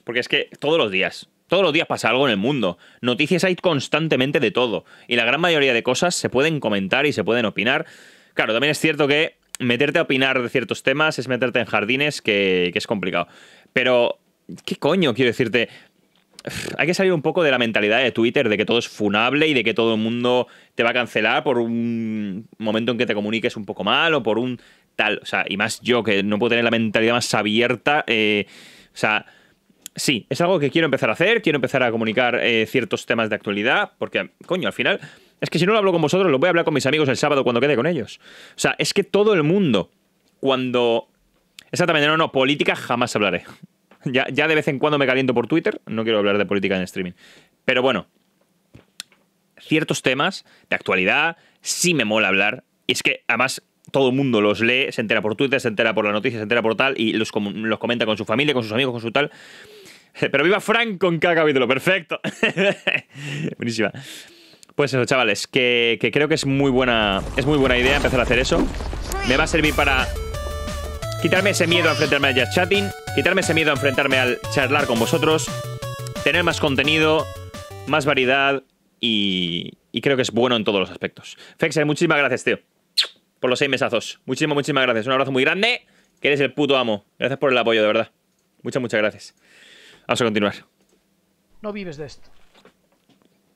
Porque es que todos los días, todos los días pasa algo en el mundo. Noticias hay constantemente de todo. Y la gran mayoría de cosas se pueden comentar y se pueden opinar. Claro, también es cierto que meterte a opinar de ciertos temas es meterte en jardines que es complicado. Pero, ¿qué coño quiero decirte? hay que salir un poco de la mentalidad de Twitter, de que todo es funable y de que todo el mundo te va a cancelar por un momento en que te comuniques un poco mal o por un tal. O sea, y más yo, que no puedo tener la mentalidad más abierta. Eh, o sea, sí, es algo que quiero empezar a hacer, quiero empezar a comunicar eh, ciertos temas de actualidad, porque, coño, al final, es que si no lo hablo con vosotros, lo voy a hablar con mis amigos el sábado cuando quede con ellos. O sea, es que todo el mundo, cuando... Exactamente, no, no, política jamás hablaré. Ya, ya de vez en cuando me caliento por Twitter, no quiero hablar de política en streaming. Pero bueno, ciertos temas de actualidad sí me mola hablar. Y es que, además, todo el mundo los lee, se entera por Twitter, se entera por la noticia, se entera por tal, y los, los comenta con su familia, con sus amigos, con su tal. Pero viva Frank con cada capítulo, perfecto. Buenísima. Pues eso, chavales, que, creo que es muy buena. Es muy buena idea empezar a hacer eso. Me va a servir para quitarme ese miedo a enfrentarme al chatting, quitarme ese miedo a enfrentarme al charlar con vosotros, tener más contenido, más variedad y, y creo que es bueno en todos los aspectos. Fexer, muchísimas gracias, tío por los seis mesazos. Muchísimas, muchísimas gracias. Un abrazo muy grande. Que eres el puto amo. Gracias por el apoyo, de verdad. Muchas, muchas gracias. Vamos a continuar. No vives de esto.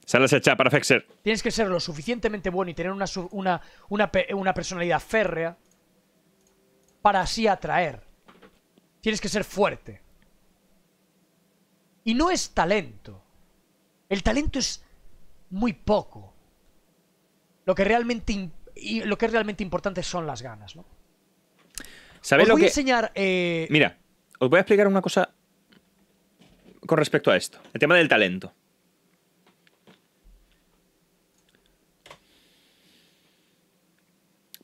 Salas el chat para Fexer. Tienes que ser lo suficientemente bueno y tener una, una, personalidad férrea para así atraer. Tienes que ser fuerte. Y no es talento. El talento es muy poco. Lo que realmente y lo que es realmente importante son las ganas. ¿no? os voy a enseñar. Eh, Mira, os voy a explicar una cosa con respecto a esto: el tema del talento.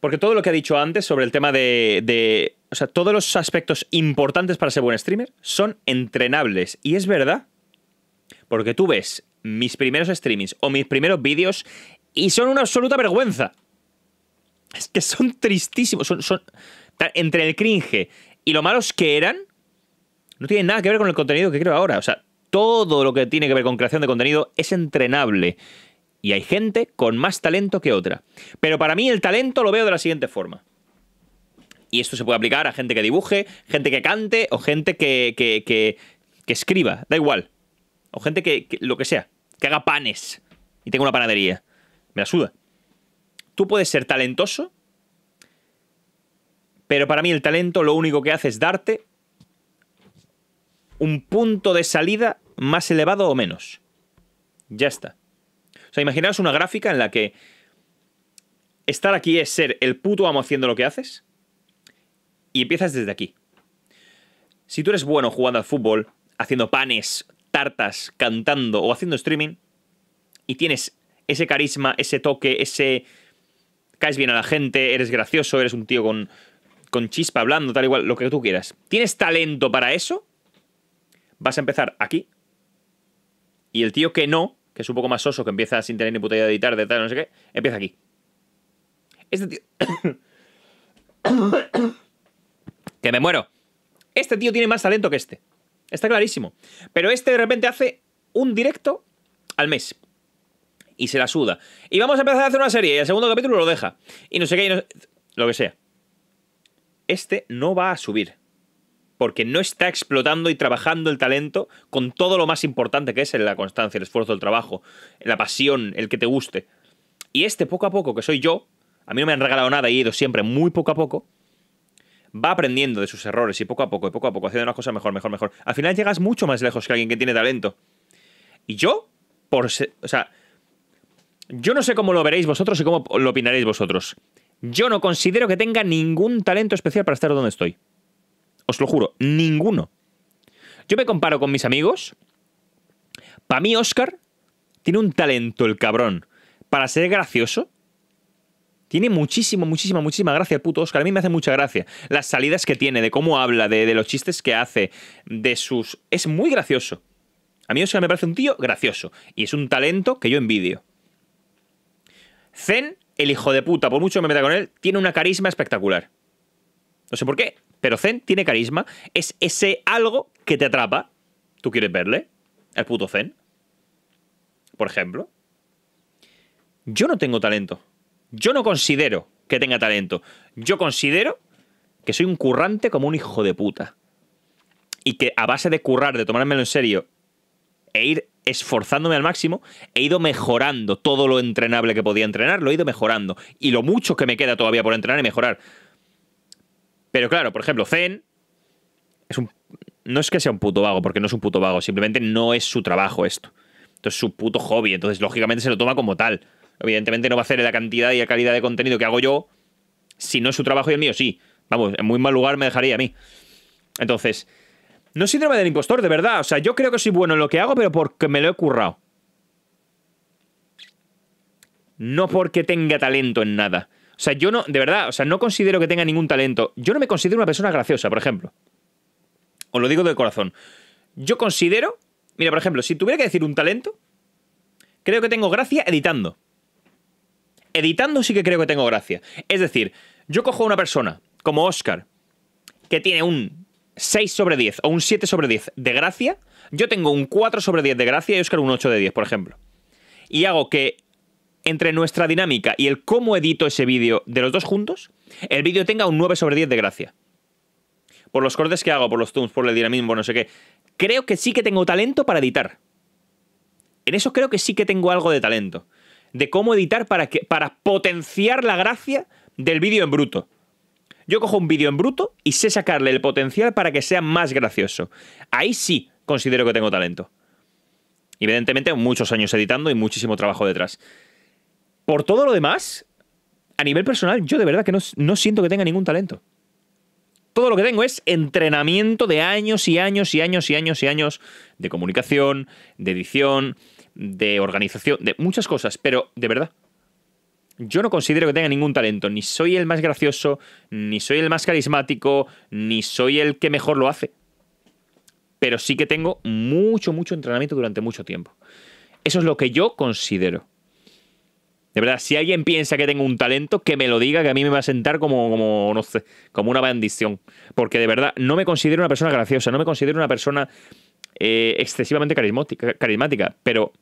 Porque todo lo que ha dicho antes sobre el tema de, de, O sea, todos los aspectos importantes para ser buen streamer son entrenables. Y es verdad. Porque tú ves mis primeros streamings o mis primeros vídeos y son una absoluta vergüenza. Es que son tristísimos. Son, son, entre el cringe y lo malos que eran, no tienen nada que ver con el contenido que creo ahora. O sea, todo lo que tiene que ver con creación de contenido es entrenable. Y hay gente con más talento que otra. Pero para mí el talento lo veo de la siguiente forma. Y esto se puede aplicar a gente que dibuje, gente que cante o gente que, que, que, escriba. Da igual. O gente que, lo que sea. Que haga panes. Y tenga una panadería. Me la Tú puedes ser talentoso, pero para mí el talento lo único que hace es darte un punto de salida más elevado o menos. Ya está. O sea, imaginaos una gráfica en la que estar aquí es ser el puto amo haciendo lo que haces y empiezas desde aquí. Si tú eres bueno jugando al fútbol, haciendo panes, tartas, cantando o haciendo streaming y tienes ese carisma, ese toque, ese caes bien a la gente, eres gracioso, eres un tío con, con chispa hablando, tal igual, lo que tú quieras. ¿Tienes talento para eso? Vas a empezar aquí. Y el tío que no, que es un poco más soso, que empieza sin tener ni puta idea de editar, de tal, no sé qué, empieza aquí. Este tío... que me muero. Este tío tiene más talento que este. Está clarísimo. Pero este de repente hace un directo al mes y se la suda. Y vamos a empezar a hacer una serie y el segundo capítulo lo deja. Y no sé qué, lo que sea. Este no va a subir. Porque no está explotando y trabajando el talento con todo lo más importante que es la constancia, el esfuerzo, el trabajo, la pasión, el que te guste. Y este poco a poco, que soy yo, a mí no me han regalado nada y he ido siempre muy poco a poco, va aprendiendo de sus errores y poco a poco, y poco a poco, haciendo una cosas mejor, mejor, mejor. Al final llegas mucho más lejos que alguien que tiene talento. Y yo, por o sea, yo no sé cómo lo veréis vosotros y cómo lo opinaréis vosotros. Yo no considero que tenga ningún talento especial para estar donde estoy. Os lo juro, ninguno. Yo me comparo con mis amigos. Para mí, Oscar tiene un talento, el cabrón, para ser gracioso. Tiene muchísimo, muchísima, muchísima gracia el puto Oscar. A mí me hace mucha gracia. Las salidas que tiene, de cómo habla, de, de los chistes que hace, de sus... Es muy gracioso. A mí Oscar me parece un tío gracioso. Y es un talento que yo envidio. Zen, el hijo de puta, por mucho que me meta con él, tiene una carisma espectacular. No sé por qué, pero Zen tiene carisma. Es ese algo que te atrapa. ¿Tú quieres verle? El puto Zen. Por ejemplo. Yo no tengo talento. Yo no considero que tenga talento. Yo considero que soy un currante como un hijo de puta. Y que a base de currar, de tomármelo en serio e ir esforzándome al máximo, he ido mejorando todo lo entrenable que podía entrenar, lo he ido mejorando. Y lo mucho que me queda todavía por entrenar y mejorar. Pero claro, por ejemplo, Zen es un, no es que sea un puto vago, porque no es un puto vago, simplemente no es su trabajo esto. Entonces es su puto hobby, entonces lógicamente se lo toma como tal. Evidentemente no va a hacer la cantidad y la calidad de contenido que hago yo, si no es su trabajo y el mío sí. Vamos, en muy mal lugar me dejaría a mí. Entonces, no soy síndrome del impostor, de verdad. O sea, yo creo que soy bueno en lo que hago, pero porque me lo he currado. No porque tenga talento en nada. O sea, yo no, de verdad, o sea, no considero que tenga ningún talento. Yo no me considero una persona graciosa, por ejemplo. Os lo digo de corazón. Yo considero, mira, por ejemplo, si tuviera que decir un talento, creo que tengo gracia editando. Editando sí que creo que tengo gracia. Es decir, yo cojo a una persona como Oscar, que tiene un 6 sobre 10 o un 7 sobre 10 de gracia, yo tengo un 4 sobre 10 de gracia y Oscar un 8 de 10, por ejemplo. Y hago que entre nuestra dinámica y el cómo edito ese vídeo de los dos juntos, el vídeo tenga un 9 sobre 10 de gracia. Por los cortes que hago, por los zooms, por el dinamismo, no sé qué. Creo que sí que tengo talento para editar. En eso creo que sí que tengo algo de talento. De cómo editar para, que, para potenciar la gracia del vídeo en bruto. Yo cojo un vídeo en bruto y sé sacarle el potencial para que sea más gracioso. Ahí sí considero que tengo talento. Evidentemente, muchos años editando y muchísimo trabajo detrás. Por todo lo demás, a nivel personal, yo de verdad que no, no siento que tenga ningún talento. Todo lo que tengo es entrenamiento de años y años y años y años y años de comunicación, de edición, de organización, de muchas cosas, pero de verdad, yo no considero que tenga ningún talento. Ni soy el más gracioso, ni soy el más carismático, ni soy el que mejor lo hace. Pero sí que tengo mucho, mucho entrenamiento durante mucho tiempo. Eso es lo que yo considero. De verdad, si alguien piensa que tengo un talento, que me lo diga, que a mí me va a sentar como, como no sé, como una bendición. Porque de verdad, no me considero una persona graciosa, no me considero una persona eh, excesivamente carismática, pero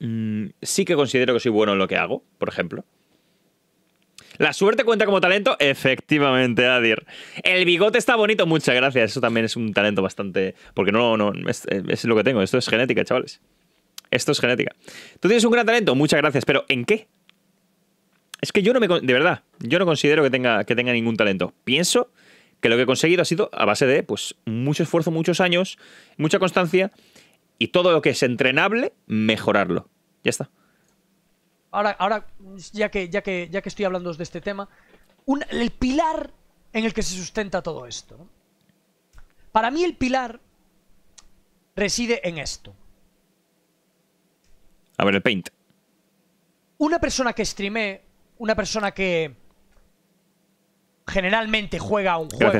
Mm, sí que considero que soy bueno en lo que hago, por ejemplo. La suerte cuenta como talento, efectivamente, Adir. El bigote está bonito, muchas gracias. Eso también es un talento bastante. Porque no, no, es, es lo que tengo. Esto es genética, chavales. Esto es genética. Tú tienes un gran talento, muchas gracias, pero ¿en qué? Es que yo no me. De verdad, yo no considero que tenga, que tenga ningún talento. Pienso que lo que he conseguido ha sido a base de, pues, mucho esfuerzo, muchos años, mucha constancia y todo lo que es entrenable, mejorarlo. Ya está. Ahora, ahora ya, que, ya, que, ya que estoy hablando de este tema, el pilar en el que se sustenta todo esto. Para mí el pilar reside en esto. A ver, el paint. Una persona que streame, una persona que generalmente juega a un juego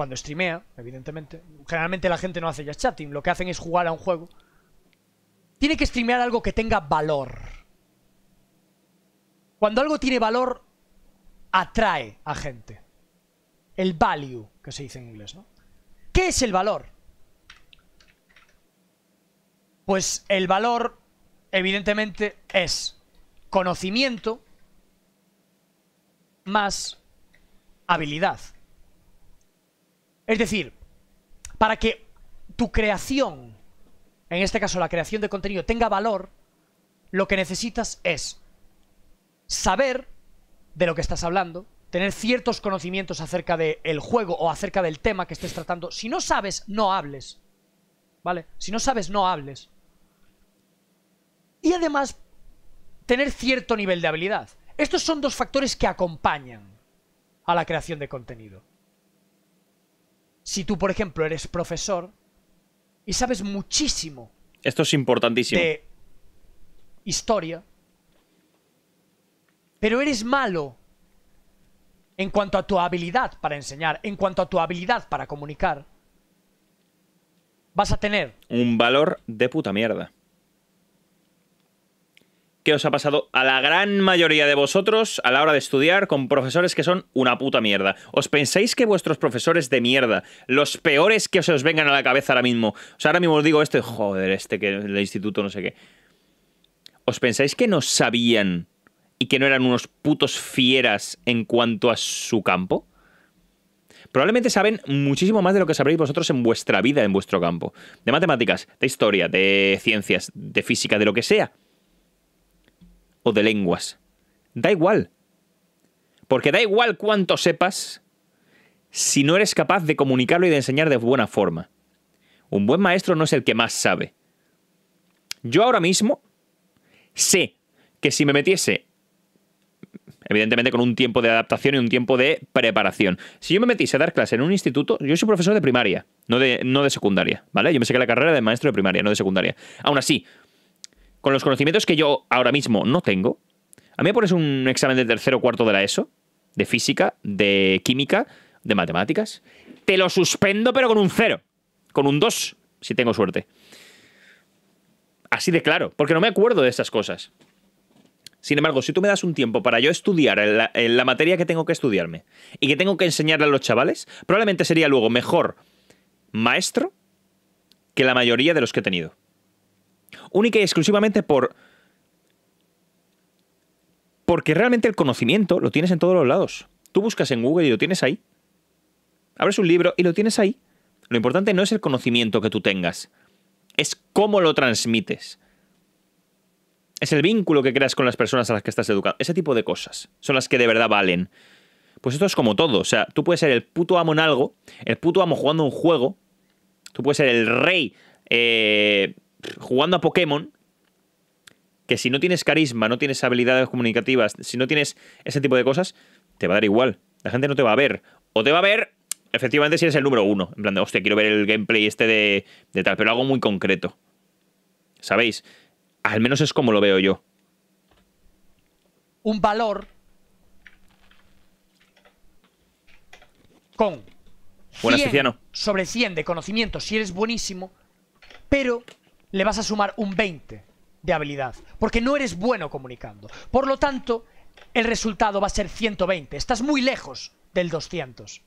cuando streamea, evidentemente. Generalmente la gente no hace ya chatting, lo que hacen es jugar a un juego. Tiene que streamear algo que tenga valor. Cuando algo tiene valor, atrae a gente. El value, que se dice en inglés, ¿no? ¿Qué es el valor? Pues el valor, evidentemente, es conocimiento más habilidad. Es decir, para que tu creación, en este caso la creación de contenido, tenga valor, lo que necesitas es saber de lo que estás hablando, tener ciertos conocimientos acerca del juego o acerca del tema que estés tratando. Si no sabes, no hables. ¿Vale? Si no sabes, no hables. Y además, tener cierto nivel de habilidad. Estos son dos factores que acompañan a la creación de contenido si tú, por ejemplo, eres profesor y sabes muchísimo. Esto es importantísimo. De historia. Pero eres malo en cuanto a tu habilidad para enseñar, en cuanto a tu habilidad para comunicar. Vas a tener... Un valor de puta mierda. ¿Qué os ha pasado a la gran mayoría de vosotros a la hora de estudiar con profesores que son una puta mierda. ¿Os pensáis que vuestros profesores de mierda, los peores que se os vengan a la cabeza ahora mismo, o sea, ahora mismo os digo este, joder, este que el instituto no sé qué, ¿os pensáis que no sabían y que no eran unos putos fieras en cuanto a su campo? probablemente saben muchísimo más de lo que sabréis vosotros en vuestra vida, en vuestro campo. De matemáticas, de historia, de ciencias, de física, de lo que sea o de lenguas. Da igual. Porque da igual cuánto sepas si no eres capaz de comunicarlo y de enseñar de buena forma. Un buen maestro no es el que más sabe. Yo ahora mismo sé que si me metiese, evidentemente con un tiempo de adaptación y un tiempo de preparación, si yo me metiese a dar clase en un instituto, yo soy profesor de primaria, no de, no de secundaria, ¿vale? Yo me saqué la carrera de maestro de primaria, no de secundaria. Aún así, con los conocimientos que yo ahora mismo no tengo, a mí me pones un examen de tercero o cuarto de la ESO, de física, de química, de matemáticas, te lo suspendo pero con un cero, con un dos, si tengo suerte. Así de claro, porque no me acuerdo de esas cosas. Sin embargo, si tú me das un tiempo para yo estudiar la, materia que tengo que estudiarme y que tengo que enseñarle a los chavales, probablemente sería luego mejor maestro que la mayoría de los que he tenido única y exclusivamente por... Porque realmente el conocimiento lo tienes en todos los lados. Tú buscas en Google y lo tienes ahí. Abres un libro y lo tienes ahí. Lo importante no es el conocimiento que tú tengas, es cómo lo transmites. Es el vínculo que creas con las personas a las que estás educando. Ese tipo de cosas son las que de verdad valen. Pues esto es como todo. O sea, tú puedes ser el puto amo en algo, el puto amo jugando un juego, tú puedes ser el rey eh, jugando a Pokémon, que si no tienes carisma, no tienes habilidades comunicativas, si no tienes ese tipo de cosas, te va a dar igual. La gente no te va a ver. O te va a ver, efectivamente, si eres el número uno. En plan, de, hostia, quiero ver el gameplay este de, tal, pero algo muy concreto. ¿Sabéis? Al menos es como lo veo yo. Un valor con 100 Buenas, sobre 100 de conocimiento si eres buenísimo, pero le vas a sumar un 20 de habilidad, porque no eres bueno comunicando. Por lo tanto, el resultado va a ser 120. Estás muy lejos del 200.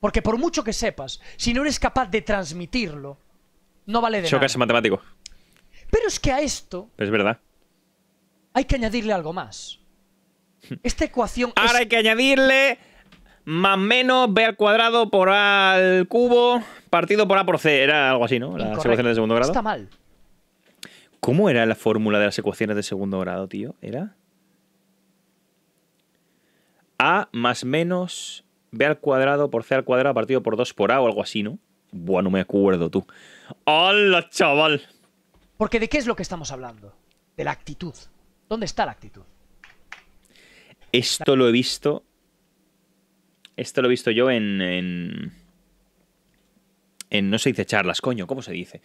Porque por mucho que sepas, si no eres capaz de transmitirlo, no vale de nada. matemático. Pero es que a esto... Es verdad. Hay que añadirle algo más. Esta ecuación... Ahora hay que añadirle más menos b al cuadrado por a al cubo partido por a por c. Era algo así, ¿no? Las ecuaciones de segundo grado. Está mal. ¿Cómo era la fórmula de las ecuaciones de segundo grado, tío? Era a más menos b al cuadrado por c al cuadrado partido por 2 por a o algo así, ¿no? Bueno, no me acuerdo tú. ¡Hala, chaval! Porque ¿de qué es lo que estamos hablando? De la actitud. ¿Dónde está la actitud? Esto lo he visto esto lo he visto yo en, en, no se dice charlas, coño, ¿cómo se dice?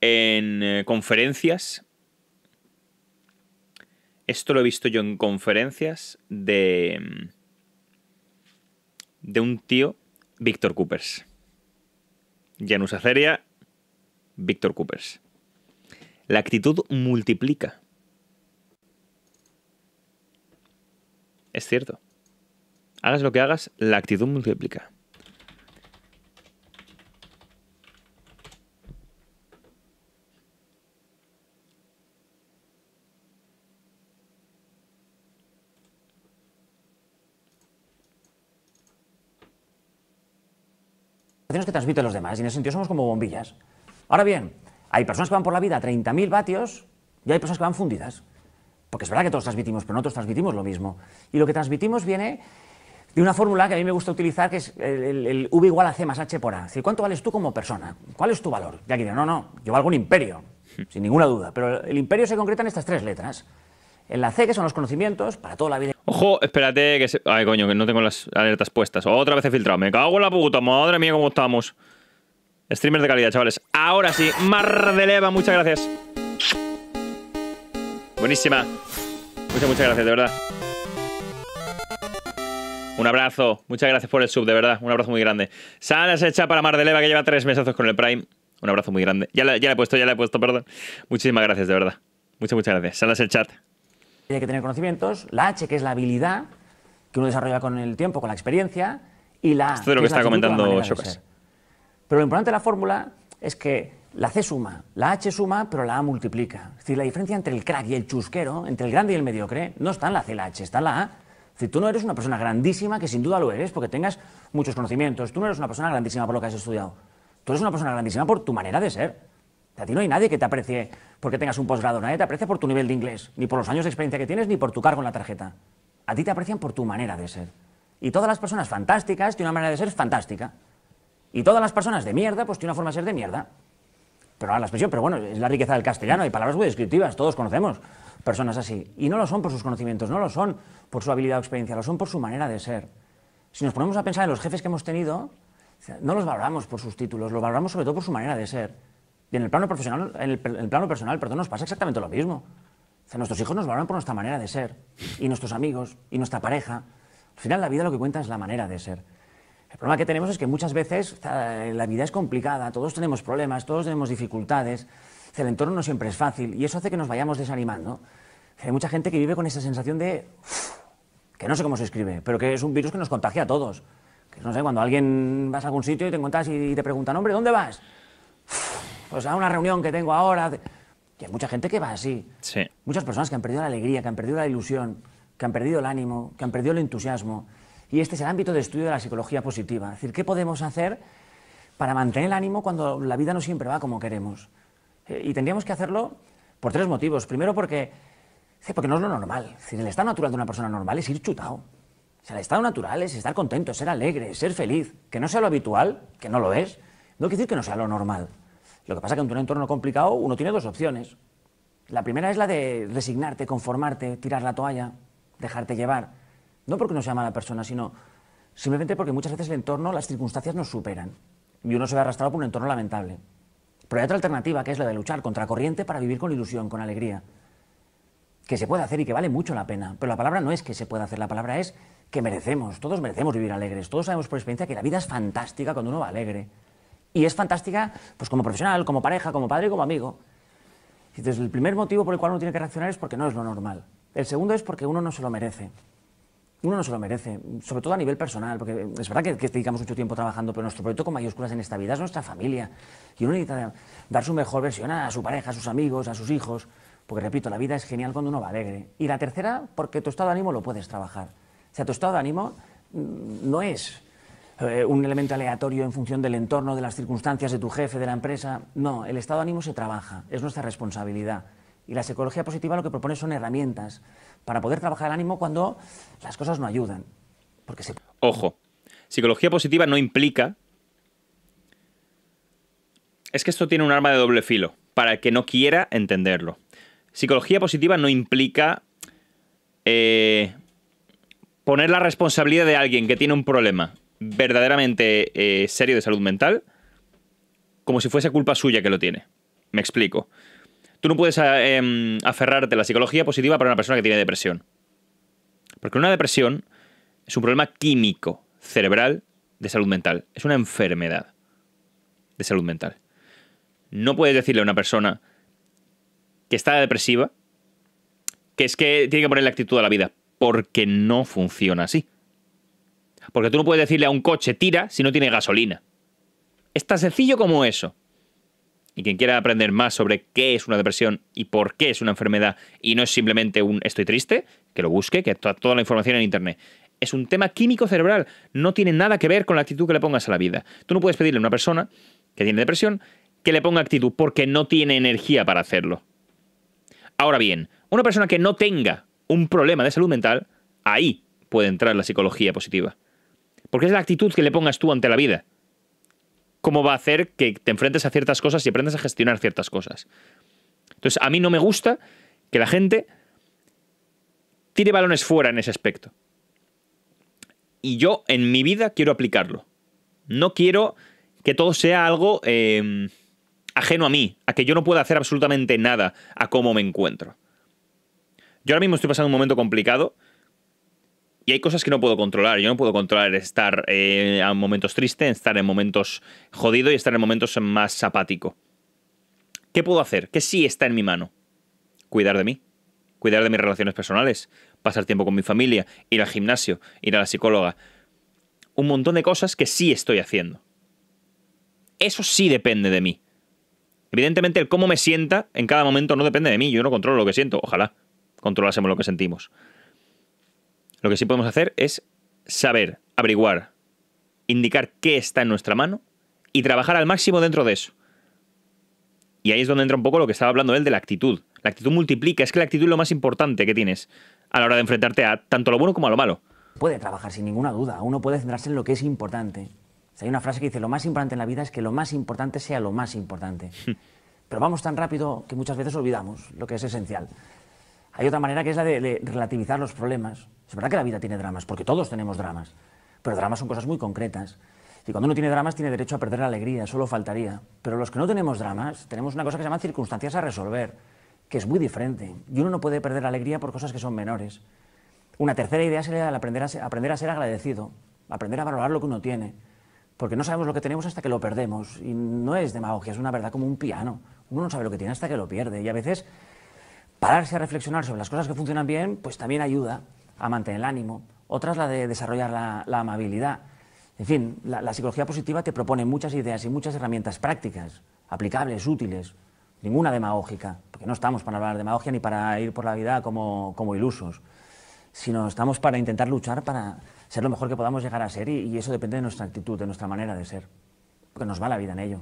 En eh, conferencias. Esto lo he visto yo en conferencias de de un tío, Víctor Coopers. Janus Aceria, Víctor Coopers. La actitud multiplica. Es cierto. Hagas lo que hagas, la actitud multiplica. que transmiten los demás y en ese sentido somos como bombillas. Ahora bien, hay personas que van por la vida a 30.000 vatios y hay personas que van fundidas. Porque es verdad que todos transmitimos, pero no transmitimos lo mismo. Y lo que transmitimos viene de una fórmula que a mí me gusta utilizar, que es el, V igual a C más H por A. ¿cuánto vales tú como persona? ¿Cuál es tu valor? ya aquí digo, no, no, yo valgo un imperio, hmm. sin ninguna duda. Pero el imperio se concreta en estas tres letras. En la C, que son los conocimientos, para toda la vida. Ojo, espérate, que Ay, coño, que no tengo las alertas puestas. Otra vez he filtrado. Me cago en la puta, madre mía, cómo estamos. Streamers de calidad, chavales. Ahora sí, Mar de Leva, muchas gracias. Buenísima. Muchas, muchas gracias, de verdad. Un abrazo, muchas gracias por el sub, de verdad, un abrazo muy grande. Salas hecha para Mar de Leva, que lleva tres mesazos con el Prime. Un abrazo muy grande. Ya le, ya he puesto, ya le he puesto, perdón. Muchísimas gracias, de verdad. Muchas, muchas gracias. Salas el chat. Hay que tener conocimientos. La H, que es la habilidad que uno desarrolla con el tiempo, con la experiencia. Y la. Esto es lo que, está comentando Shokas. Pero lo importante de la fórmula es que la C suma, la H suma, pero la A multiplica. Es decir, la diferencia entre el crack y el chusquero, entre el grande y el mediocre, no está en la C y la H, está en la A si tú no eres una persona grandísima, que sin duda lo eres, porque tengas muchos conocimientos, tú no eres una persona grandísima por lo que has estudiado. Tú eres una persona grandísima por tu manera de ser. A ti no hay nadie que te aprecie porque tengas un posgrado, nadie te aprecia por tu nivel de inglés, ni por los años de experiencia que tienes, ni por tu cargo en la tarjeta. A ti te aprecian por tu manera de ser. Y todas las personas fantásticas tienen una manera de ser fantástica. Y todas las personas de mierda, pues tienen una forma de ser de mierda. Pero ahora la expresión, pero bueno, es la riqueza del castellano, hay palabras muy descriptivas, todos conocemos personas así. Y no lo son por sus conocimientos, no lo son por su habilidad o experiencia, lo son por su manera de ser. Si nos ponemos a pensar en los jefes que hemos tenido, no los valoramos por sus títulos, los valoramos sobre todo por su manera de ser. Y en el plano profesional, en el, plano personal, perdón, nos pasa exactamente lo mismo. nuestros hijos nos valoran por nuestra manera de ser, y nuestros amigos, y nuestra pareja. Al final, la vida lo que cuenta es la manera de ser. El problema que tenemos es que muchas veces eh, la vida es complicada, todos tenemos problemas, todos tenemos dificultades, el entorno no siempre es fácil y eso hace que nos vayamos desanimando. Hay mucha gente que vive con esa sensación de, que no sé cómo se escribe, pero que es un virus que nos contagia a todos. Que no sé, cuando alguien vas a algún sitio y te encuentras y te preguntan, hombre, ¿dónde vas? Pues a una reunión que tengo ahora. Y hay mucha gente que va así. Sí. Muchas personas que han perdido la alegría, que han perdido la ilusión, que han perdido el ánimo, que han perdido el entusiasmo. Y este es el ámbito de estudio de la psicología positiva. Es decir, ¿qué podemos hacer para mantener el ánimo cuando la vida no siempre va como queremos? Eh, y tendríamos que hacerlo por tres motivos. Primero, porque, porque no es lo normal. el estado natural de una persona normal es ir chutado. O sea, el estado natural es estar contento, ser alegre, ser feliz. Que no sea lo habitual, que no lo es, no quiere decir que no sea lo normal. Lo que pasa es que en un entorno complicado uno tiene dos opciones. La primera es la de resignarte, conformarte, tirar la toalla, dejarte llevar. No porque no sea mala persona, sino simplemente porque muchas veces el entorno, las circunstancias nos superan. Y uno se ve arrastrado por un entorno lamentable. Pero hay otra alternativa, que es la de luchar contra corriente para vivir con ilusión, con alegría. Que se puede hacer y que vale mucho la pena. Pero la palabra no es que se pueda hacer, la palabra es que merecemos. Todos merecemos vivir alegres. Todos sabemos por experiencia que la vida es fantástica cuando uno va alegre. Y es fantástica pues como profesional, como pareja, como padre como amigo. Entonces, el primer motivo por el cual uno tiene que reaccionar es porque no es lo normal. El segundo es porque uno no se lo merece uno no se lo merece, sobre todo a nivel personal, porque es verdad que, dedicamos mucho tiempo trabajando, pero nuestro proyecto con mayúsculas en esta vida es nuestra familia. Y uno necesita dar su mejor versión a su pareja, a sus amigos, a sus hijos, porque repito, la vida es genial cuando uno va alegre. Y la tercera, porque tu estado de ánimo lo puedes trabajar. O sea, tu estado de ánimo mm, no es eh, un elemento aleatorio en función del entorno, de las circunstancias, de tu jefe, de la empresa. No, el estado de ánimo se trabaja, es nuestra responsabilidad. Y la psicología positiva lo que propone son herramientas para poder trabajar el ánimo cuando las cosas no ayudan. Porque Ojo, psicología positiva no implica... Es que esto tiene un arma de doble filo, para el que no quiera entenderlo. Psicología positiva no implica eh, poner la responsabilidad de alguien que tiene un problema verdaderamente eh, serio de salud mental como si fuese culpa suya que lo tiene. Me explico. Tú no puedes eh, em, aferrarte a la psicología positiva para una persona que tiene depresión. Porque una depresión es un problema químico cerebral de salud mental. Es una enfermedad de salud mental. No puedes decirle a una persona que está depresiva que es que tiene que ponerle actitud a la vida, porque no funciona así. Porque tú no puedes decirle a un coche tira si no tiene gasolina. Es tan sencillo como eso. Y quien quiera aprender más sobre qué es una depresión y por qué es una enfermedad y no es simplemente un estoy triste, que lo busque, que toda la información en Internet. Es un tema químico cerebral, no tiene nada que ver con la actitud que le pongas a la vida. Tú no puedes pedirle a una persona que tiene depresión que le ponga actitud porque no tiene energía para hacerlo. Ahora bien, una persona que no tenga un problema de salud mental, ahí puede entrar la psicología positiva. Porque es la actitud que le pongas tú ante la vida cómo va a hacer que te enfrentes a ciertas cosas y aprendas a gestionar ciertas cosas. Entonces, a mí no me gusta que la gente tire balones fuera en ese aspecto. Y yo en mi vida quiero aplicarlo. No quiero que todo sea algo em, ajeno a mí, a que yo no pueda hacer absolutamente nada a cómo me encuentro. Yo ahora mismo estoy pasando un momento complicado y hay cosas que no puedo controlar. Yo no puedo controlar estar en eh, momentos tristes, estar en momentos jodido y estar en momentos más apático. ¿Qué puedo hacer? ¿Qué sí está en mi mano? Cuidar de mí, cuidar de mis relaciones personales, pasar tiempo con mi familia, ir al gimnasio, ir a la psicóloga. Un montón de cosas que sí estoy haciendo. Eso sí depende de mí. Evidentemente, el cómo me sienta en cada momento no depende de mí. Yo no controlo lo que siento. Ojalá controlásemos lo que sentimos. Lo que sí podemos hacer es saber, averiguar, indicar qué está en nuestra mano y trabajar al máximo dentro de eso. Y ahí es donde entra un poco lo que estaba hablando él de la actitud. La actitud multiplica, es que la actitud es lo más importante que tienes a la hora de enfrentarte a tanto lo bueno como a lo malo. Puede trabajar sin ninguna duda, uno puede centrarse en lo que es importante. hay una frase que dice, lo más importante en la vida es que lo más importante sea lo más importante. Hmm. Pero vamos tan rápido que muchas veces olvidamos lo que es esencial. Hay otra manera que es la de, relativizar los problemas. Es verdad que la vida tiene dramas, porque todos tenemos dramas, pero dramas son cosas muy concretas. Y cuando uno tiene dramas tiene derecho a perder la alegría, solo faltaría. Pero los que no tenemos dramas tenemos una cosa que se llama circunstancias a resolver, que es muy diferente. Y uno no puede perder la alegría por cosas que son menores. Una tercera idea sería aprender a aprender a ser agradecido, aprender a valorar lo que uno tiene. Porque no sabemos lo que tenemos hasta que lo perdemos. Y no es demagogia, es una verdad como un piano. Uno no sabe lo que tiene hasta que lo pierde. Y a veces pararse a reflexionar sobre las cosas que funcionan bien, pues también ayuda a mantener el ánimo. Otra es la de desarrollar la, amabilidad. En fin, la, psicología positiva te propone muchas ideas y muchas herramientas prácticas, aplicables, útiles, ninguna demagógica, porque no estamos para hablar de demagogia ni para ir por la vida como, como ilusos, sino estamos para intentar luchar para ser lo mejor que podamos llegar a ser y, y eso depende de nuestra actitud, de nuestra manera de ser, porque nos va la vida en ello.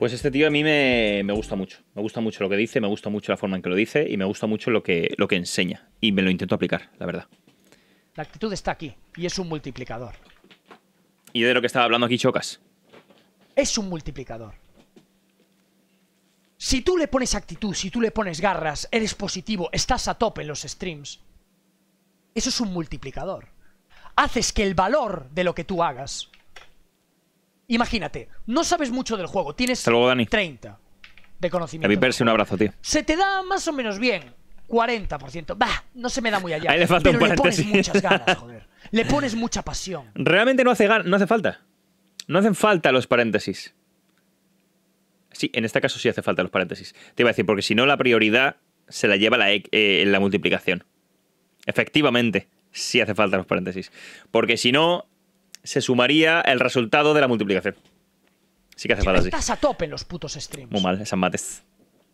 Pues este tío a mí me, gusta mucho. Me gusta mucho lo que dice, me gusta mucho la forma en que lo dice y me gusta mucho lo que, lo que enseña. Y me lo intento aplicar, la verdad. La actitud está aquí y es un multiplicador. ¿Y de lo que estaba hablando aquí chocas? Es un multiplicador. Si tú le pones actitud, si tú le pones garras, eres positivo, estás a tope en los streams, eso es un multiplicador. Haces que el valor de lo que tú hagas Imagínate, no sabes mucho del juego, tienes 30 de conocimiento. mi Percy, un abrazo, tío. Se te da más o menos bien, 40%. Bah, no se me da muy allá. le pero le pones muchas ganas, joder. Le pones mucha pasión. Realmente no hace, no hace falta. No hacen falta los paréntesis. Sí, en este caso sí hace falta los paréntesis. Te iba a decir, porque si no, la prioridad se la lleva la, e, eh, en la multiplicación. Efectivamente, sí hace falta los paréntesis. Porque si no, se sumaría el resultado de la multiplicación. Sí que hace falta así. Estás a tope en los putos streams. Muy mal, esas mates.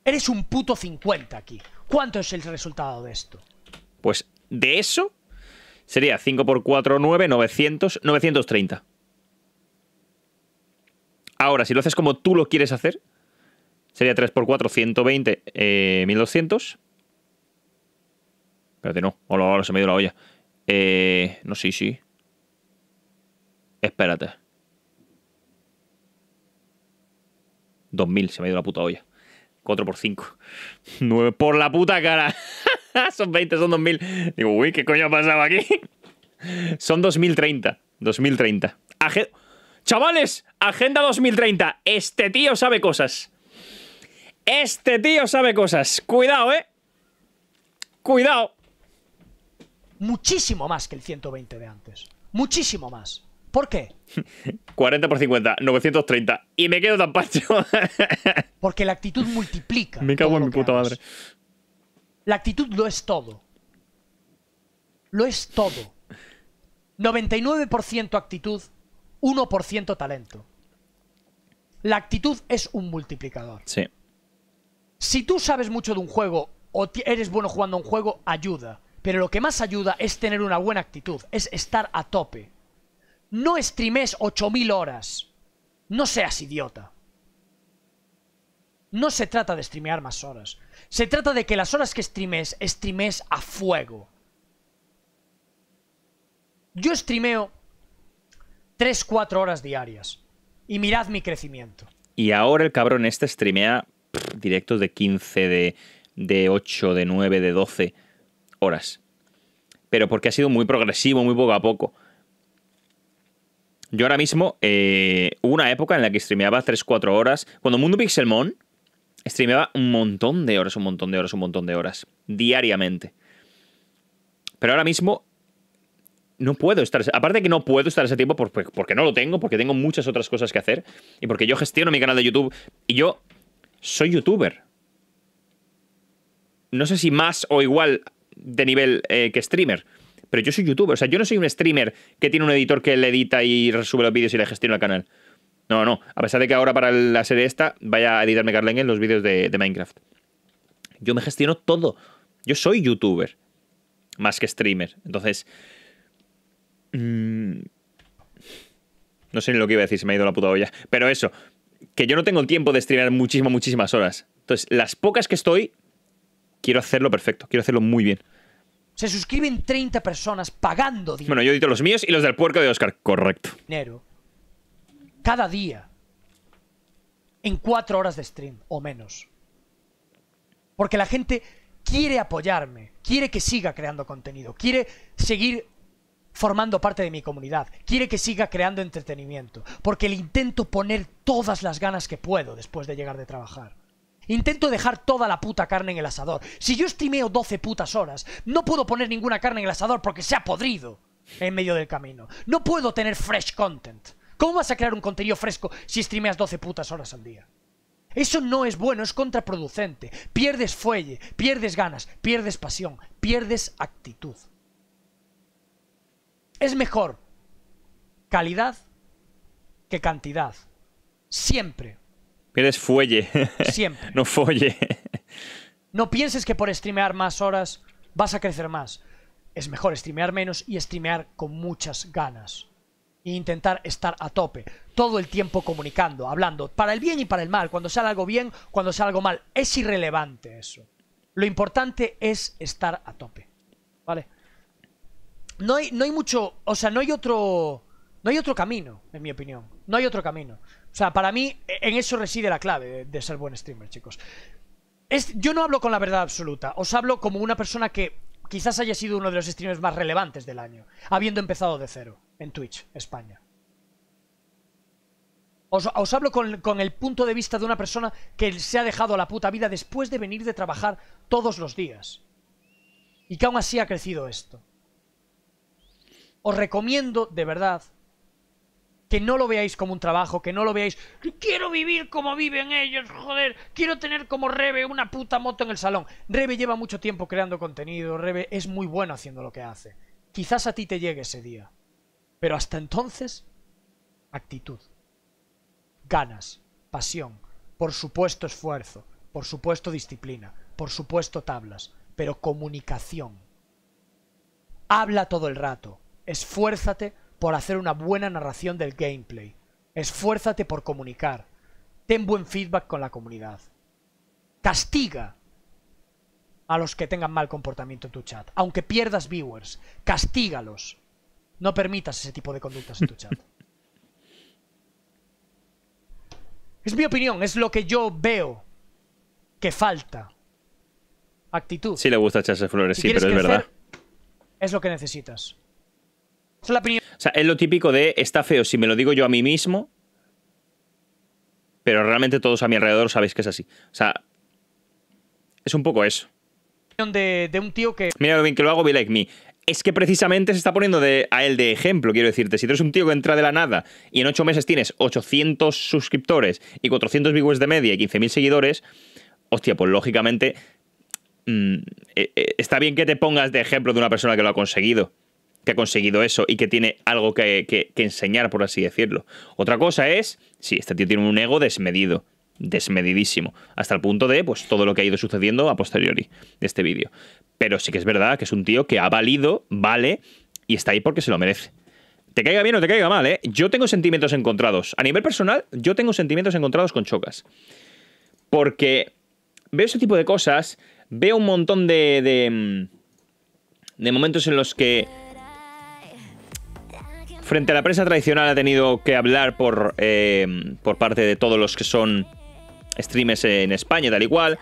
Eres un puto 50 aquí. ¿Cuánto es el resultado de esto? Pues de eso sería 5 por 4, 9, 900, 930. Ahora, si lo haces como tú lo quieres hacer, sería 3 por 4, 120, eh, 1200. Espérate, no. Ahora, se me dio la olla. Eh, no, sí, sí. Espérate. 2000, se me ha ido la puta olla. 4 por 5. 9 por la puta cara. son 20, son 2000. Digo, uy, ¿qué coño ha pasado aquí? son 2030. 2030. Chavales, Agenda 2030. Este tío sabe cosas. Este tío sabe cosas. Cuidado, ¿eh? Cuidado. Muchísimo más que el 120 de antes. Muchísimo más. ¿Por qué? 40 por 50, 930. Y me quedo tan pacho Porque la actitud multiplica. Me cago en mi puta madre. La actitud lo es todo. Lo es todo. 99% actitud, 1% talento. La actitud es un multiplicador. Sí. Si tú sabes mucho de un juego o eres bueno jugando a un juego, ayuda. Pero lo que más ayuda es tener una buena actitud, es estar a tope. No streames 8.000 horas. No seas idiota. No se trata de streamear más horas. Se trata de que las horas que streames, streames a fuego. Yo streameo 3-4 horas diarias. Y mirad mi crecimiento. Y ahora el cabrón este streamea directos de 15, de, de 8, de 9, de 12 horas. Pero porque ha sido muy progresivo, muy poco a poco. Yo ahora mismo, eh, una época en la que streameaba 3-4 horas. Cuando Mundo Pixelmon, streameaba un montón de horas, un montón de horas, un montón de horas. Diariamente. Pero ahora mismo no puedo estar. Aparte de que no puedo estar ese tiempo porque no lo tengo, porque tengo muchas otras cosas que hacer y porque yo gestiono mi canal de YouTube y yo soy youtuber. No sé si más o igual de nivel eh, que streamer pero yo soy youtuber, o sea, yo no soy un streamer que tiene un editor que le edita y sube los vídeos y le gestiona el canal. No, no, a pesar de que ahora para la serie esta vaya a editarme Carlengue en los vídeos de, Minecraft. Yo me gestiono todo. Yo soy youtuber, más que streamer. Entonces... Mm, no sé ni lo que iba a decir, se me ha ido la puta olla. Pero eso, que yo no tengo el tiempo de streamer muchísimas, muchísimas horas. Entonces, las pocas que estoy, quiero hacerlo perfecto, quiero hacerlo muy bien. Se suscriben 30 personas pagando dinero. Bueno, yo edito los míos y los del puerco de Oscar. Correcto. Dinero. Cada día. En cuatro horas de stream o menos. Porque la gente quiere apoyarme. Quiere que siga creando contenido. Quiere seguir formando parte de mi comunidad. Quiere que siga creando entretenimiento. Porque le intento poner todas las ganas que puedo después de llegar de trabajar. Intento dejar toda la puta carne en el asador. Si yo streameo 12 putas horas, no puedo poner ninguna carne en el asador porque se ha podrido en medio del camino. No puedo tener fresh content. ¿Cómo vas a crear un contenido fresco si streameas 12 putas horas al día? Eso no es bueno, es contraproducente. Pierdes fuelle, pierdes ganas, pierdes pasión, pierdes actitud. Es mejor calidad que cantidad. Siempre. Pierdes fuelle. Siempre. no fuelle. no pienses que por streamear más horas vas a crecer más. Es mejor streamear menos y streamear con muchas ganas. E intentar estar a tope. Todo el tiempo comunicando, hablando. Para el bien y para el mal. Cuando sale algo bien, cuando sale algo mal. Es irrelevante eso. Lo importante es estar a tope. ¿Vale? No hay, no hay mucho. O sea, no hay otro. No hay otro camino, en mi opinión. No hay otro camino. O sea, para mí, en eso reside la clave de, ser buen streamer, chicos. yo no hablo con la verdad absoluta, os hablo como una persona que quizás haya sido uno de los streamers más relevantes del año, habiendo empezado de cero en Twitch, España. Os, hablo con, con, el punto de vista de una persona que se ha dejado la puta vida después de venir de trabajar todos los días. Y que aún así ha crecido esto. Os recomiendo, de verdad, que no lo veáis como un trabajo, que no lo veáis. Quiero vivir como viven ellos, joder. Quiero tener como Rebe una puta moto en el salón. Rebe lleva mucho tiempo creando contenido. Rebe es muy bueno haciendo lo que hace. Quizás a ti te llegue ese día. Pero hasta entonces, actitud. Ganas, pasión, por supuesto esfuerzo, por supuesto disciplina, por supuesto tablas, pero comunicación. Habla todo el rato, esfuérzate por hacer una buena narración del gameplay. Esfuérzate por comunicar. Ten buen feedback con la comunidad. Castiga a los que tengan mal comportamiento en tu chat. Aunque pierdas viewers, castígalos. No permitas ese tipo de conductas en tu chat. es mi opinión, es lo que yo veo que falta. Actitud. Sí le gusta echarse flores, sí, pero es verdad. Es lo que necesitas es es lo típico de está feo si me lo digo yo a mí mismo, pero realmente todos a mi alrededor sabéis que es así. O sea, es un poco eso. De, un tío que... Mira bien que lo hago, bien me. Es que precisamente se está poniendo de, a él de ejemplo, quiero decirte. Si eres un tío que entra de la nada y en 8 meses tienes 800 suscriptores y 400 viewers de media y 15.000 seguidores, hostia, pues lógicamente mm, eh, eh, está bien que te pongas de ejemplo de una persona que lo ha conseguido que ha conseguido eso y que tiene algo que, enseñar, por así decirlo. Otra cosa es, sí, este tío tiene un ego desmedido, desmedidísimo, hasta el punto de pues, todo lo que ha ido sucediendo a posteriori de este vídeo. Pero sí que es verdad que es un tío que ha valido, vale, y está ahí porque se lo merece. Te caiga bien o te caiga mal, ¿eh? Yo tengo sentimientos encontrados. A nivel personal, yo tengo sentimientos encontrados con Chocas. Porque veo ese tipo de cosas, veo un montón de, de mm, momentos en los que frente a la prensa tradicional ha tenido que hablar por, eh, por parte de todos los que son streamers en España, tal y cual.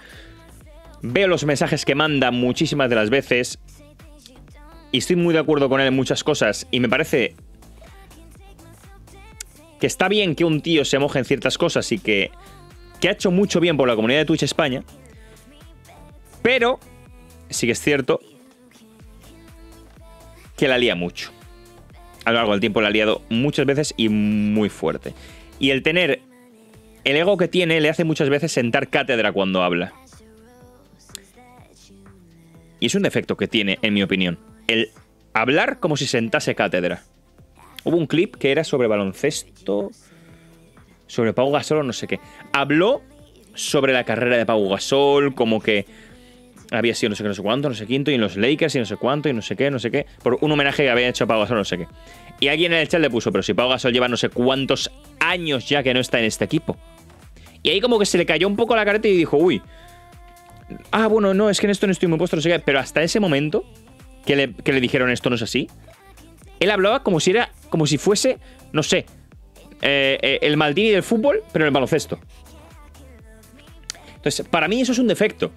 Veo los mensajes que manda muchísimas de las veces y estoy muy de acuerdo con él en muchas cosas y me parece que está bien que un tío se moje en ciertas cosas y que, que ha hecho mucho bien por la comunidad de Twitch España, pero sí que es cierto que la lía mucho a lo largo del tiempo la ha liado muchas veces y muy fuerte. Y el tener el ego que tiene le hace muchas veces sentar cátedra cuando habla. Y es un defecto que tiene, en mi opinión. El hablar como si sentase cátedra. Hubo un clip que era sobre baloncesto, sobre Pau Gasol o no sé qué. Habló sobre la carrera de Pau Gasol, como que había sido no sé qué, no sé cuánto, no sé quinto, y en los Lakers y no sé cuánto, y no sé qué, no sé qué, por un homenaje que había hecho a Pau Gasol, no sé qué. Y alguien en el chat le puso, pero si Pau Gasol lleva no sé cuántos años ya que no está en este equipo. Y ahí como que se le cayó un poco la careta y dijo, uy, ah, bueno, no, es que en esto no estoy muy puesto, no sé qué, pero hasta ese momento que le, dijeron esto no es así, él hablaba como si era, como si fuese, no sé, eh, eh, el Maldini del fútbol, pero en el baloncesto. Entonces, para mí eso es un defecto.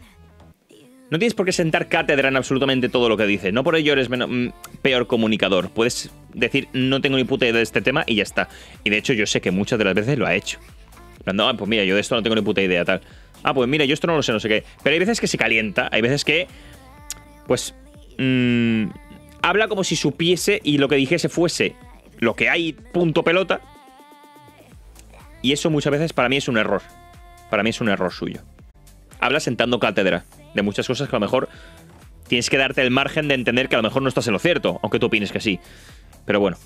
No tienes por qué sentar cátedra en absolutamente todo lo que dice No por ello eres mm, peor comunicador. Puedes decir, no tengo ni puta idea de este tema y ya está. Y de hecho, yo sé que muchas de las veces lo ha hecho. No, ah, pues mira, yo de esto no tengo ni puta idea, tal. Ah, pues mira, yo esto no lo sé, no sé qué. Pero hay veces que se calienta, hay veces que. Pues. Mm, habla como si supiese y lo que dijese fuese lo que hay, punto pelota. Y eso muchas veces para mí es un error. Para mí es un error suyo. Habla sentando cátedra de muchas cosas que a lo mejor tienes que darte el margen de entender que a lo mejor no estás en lo cierto, aunque tú opines que sí. Pero bueno,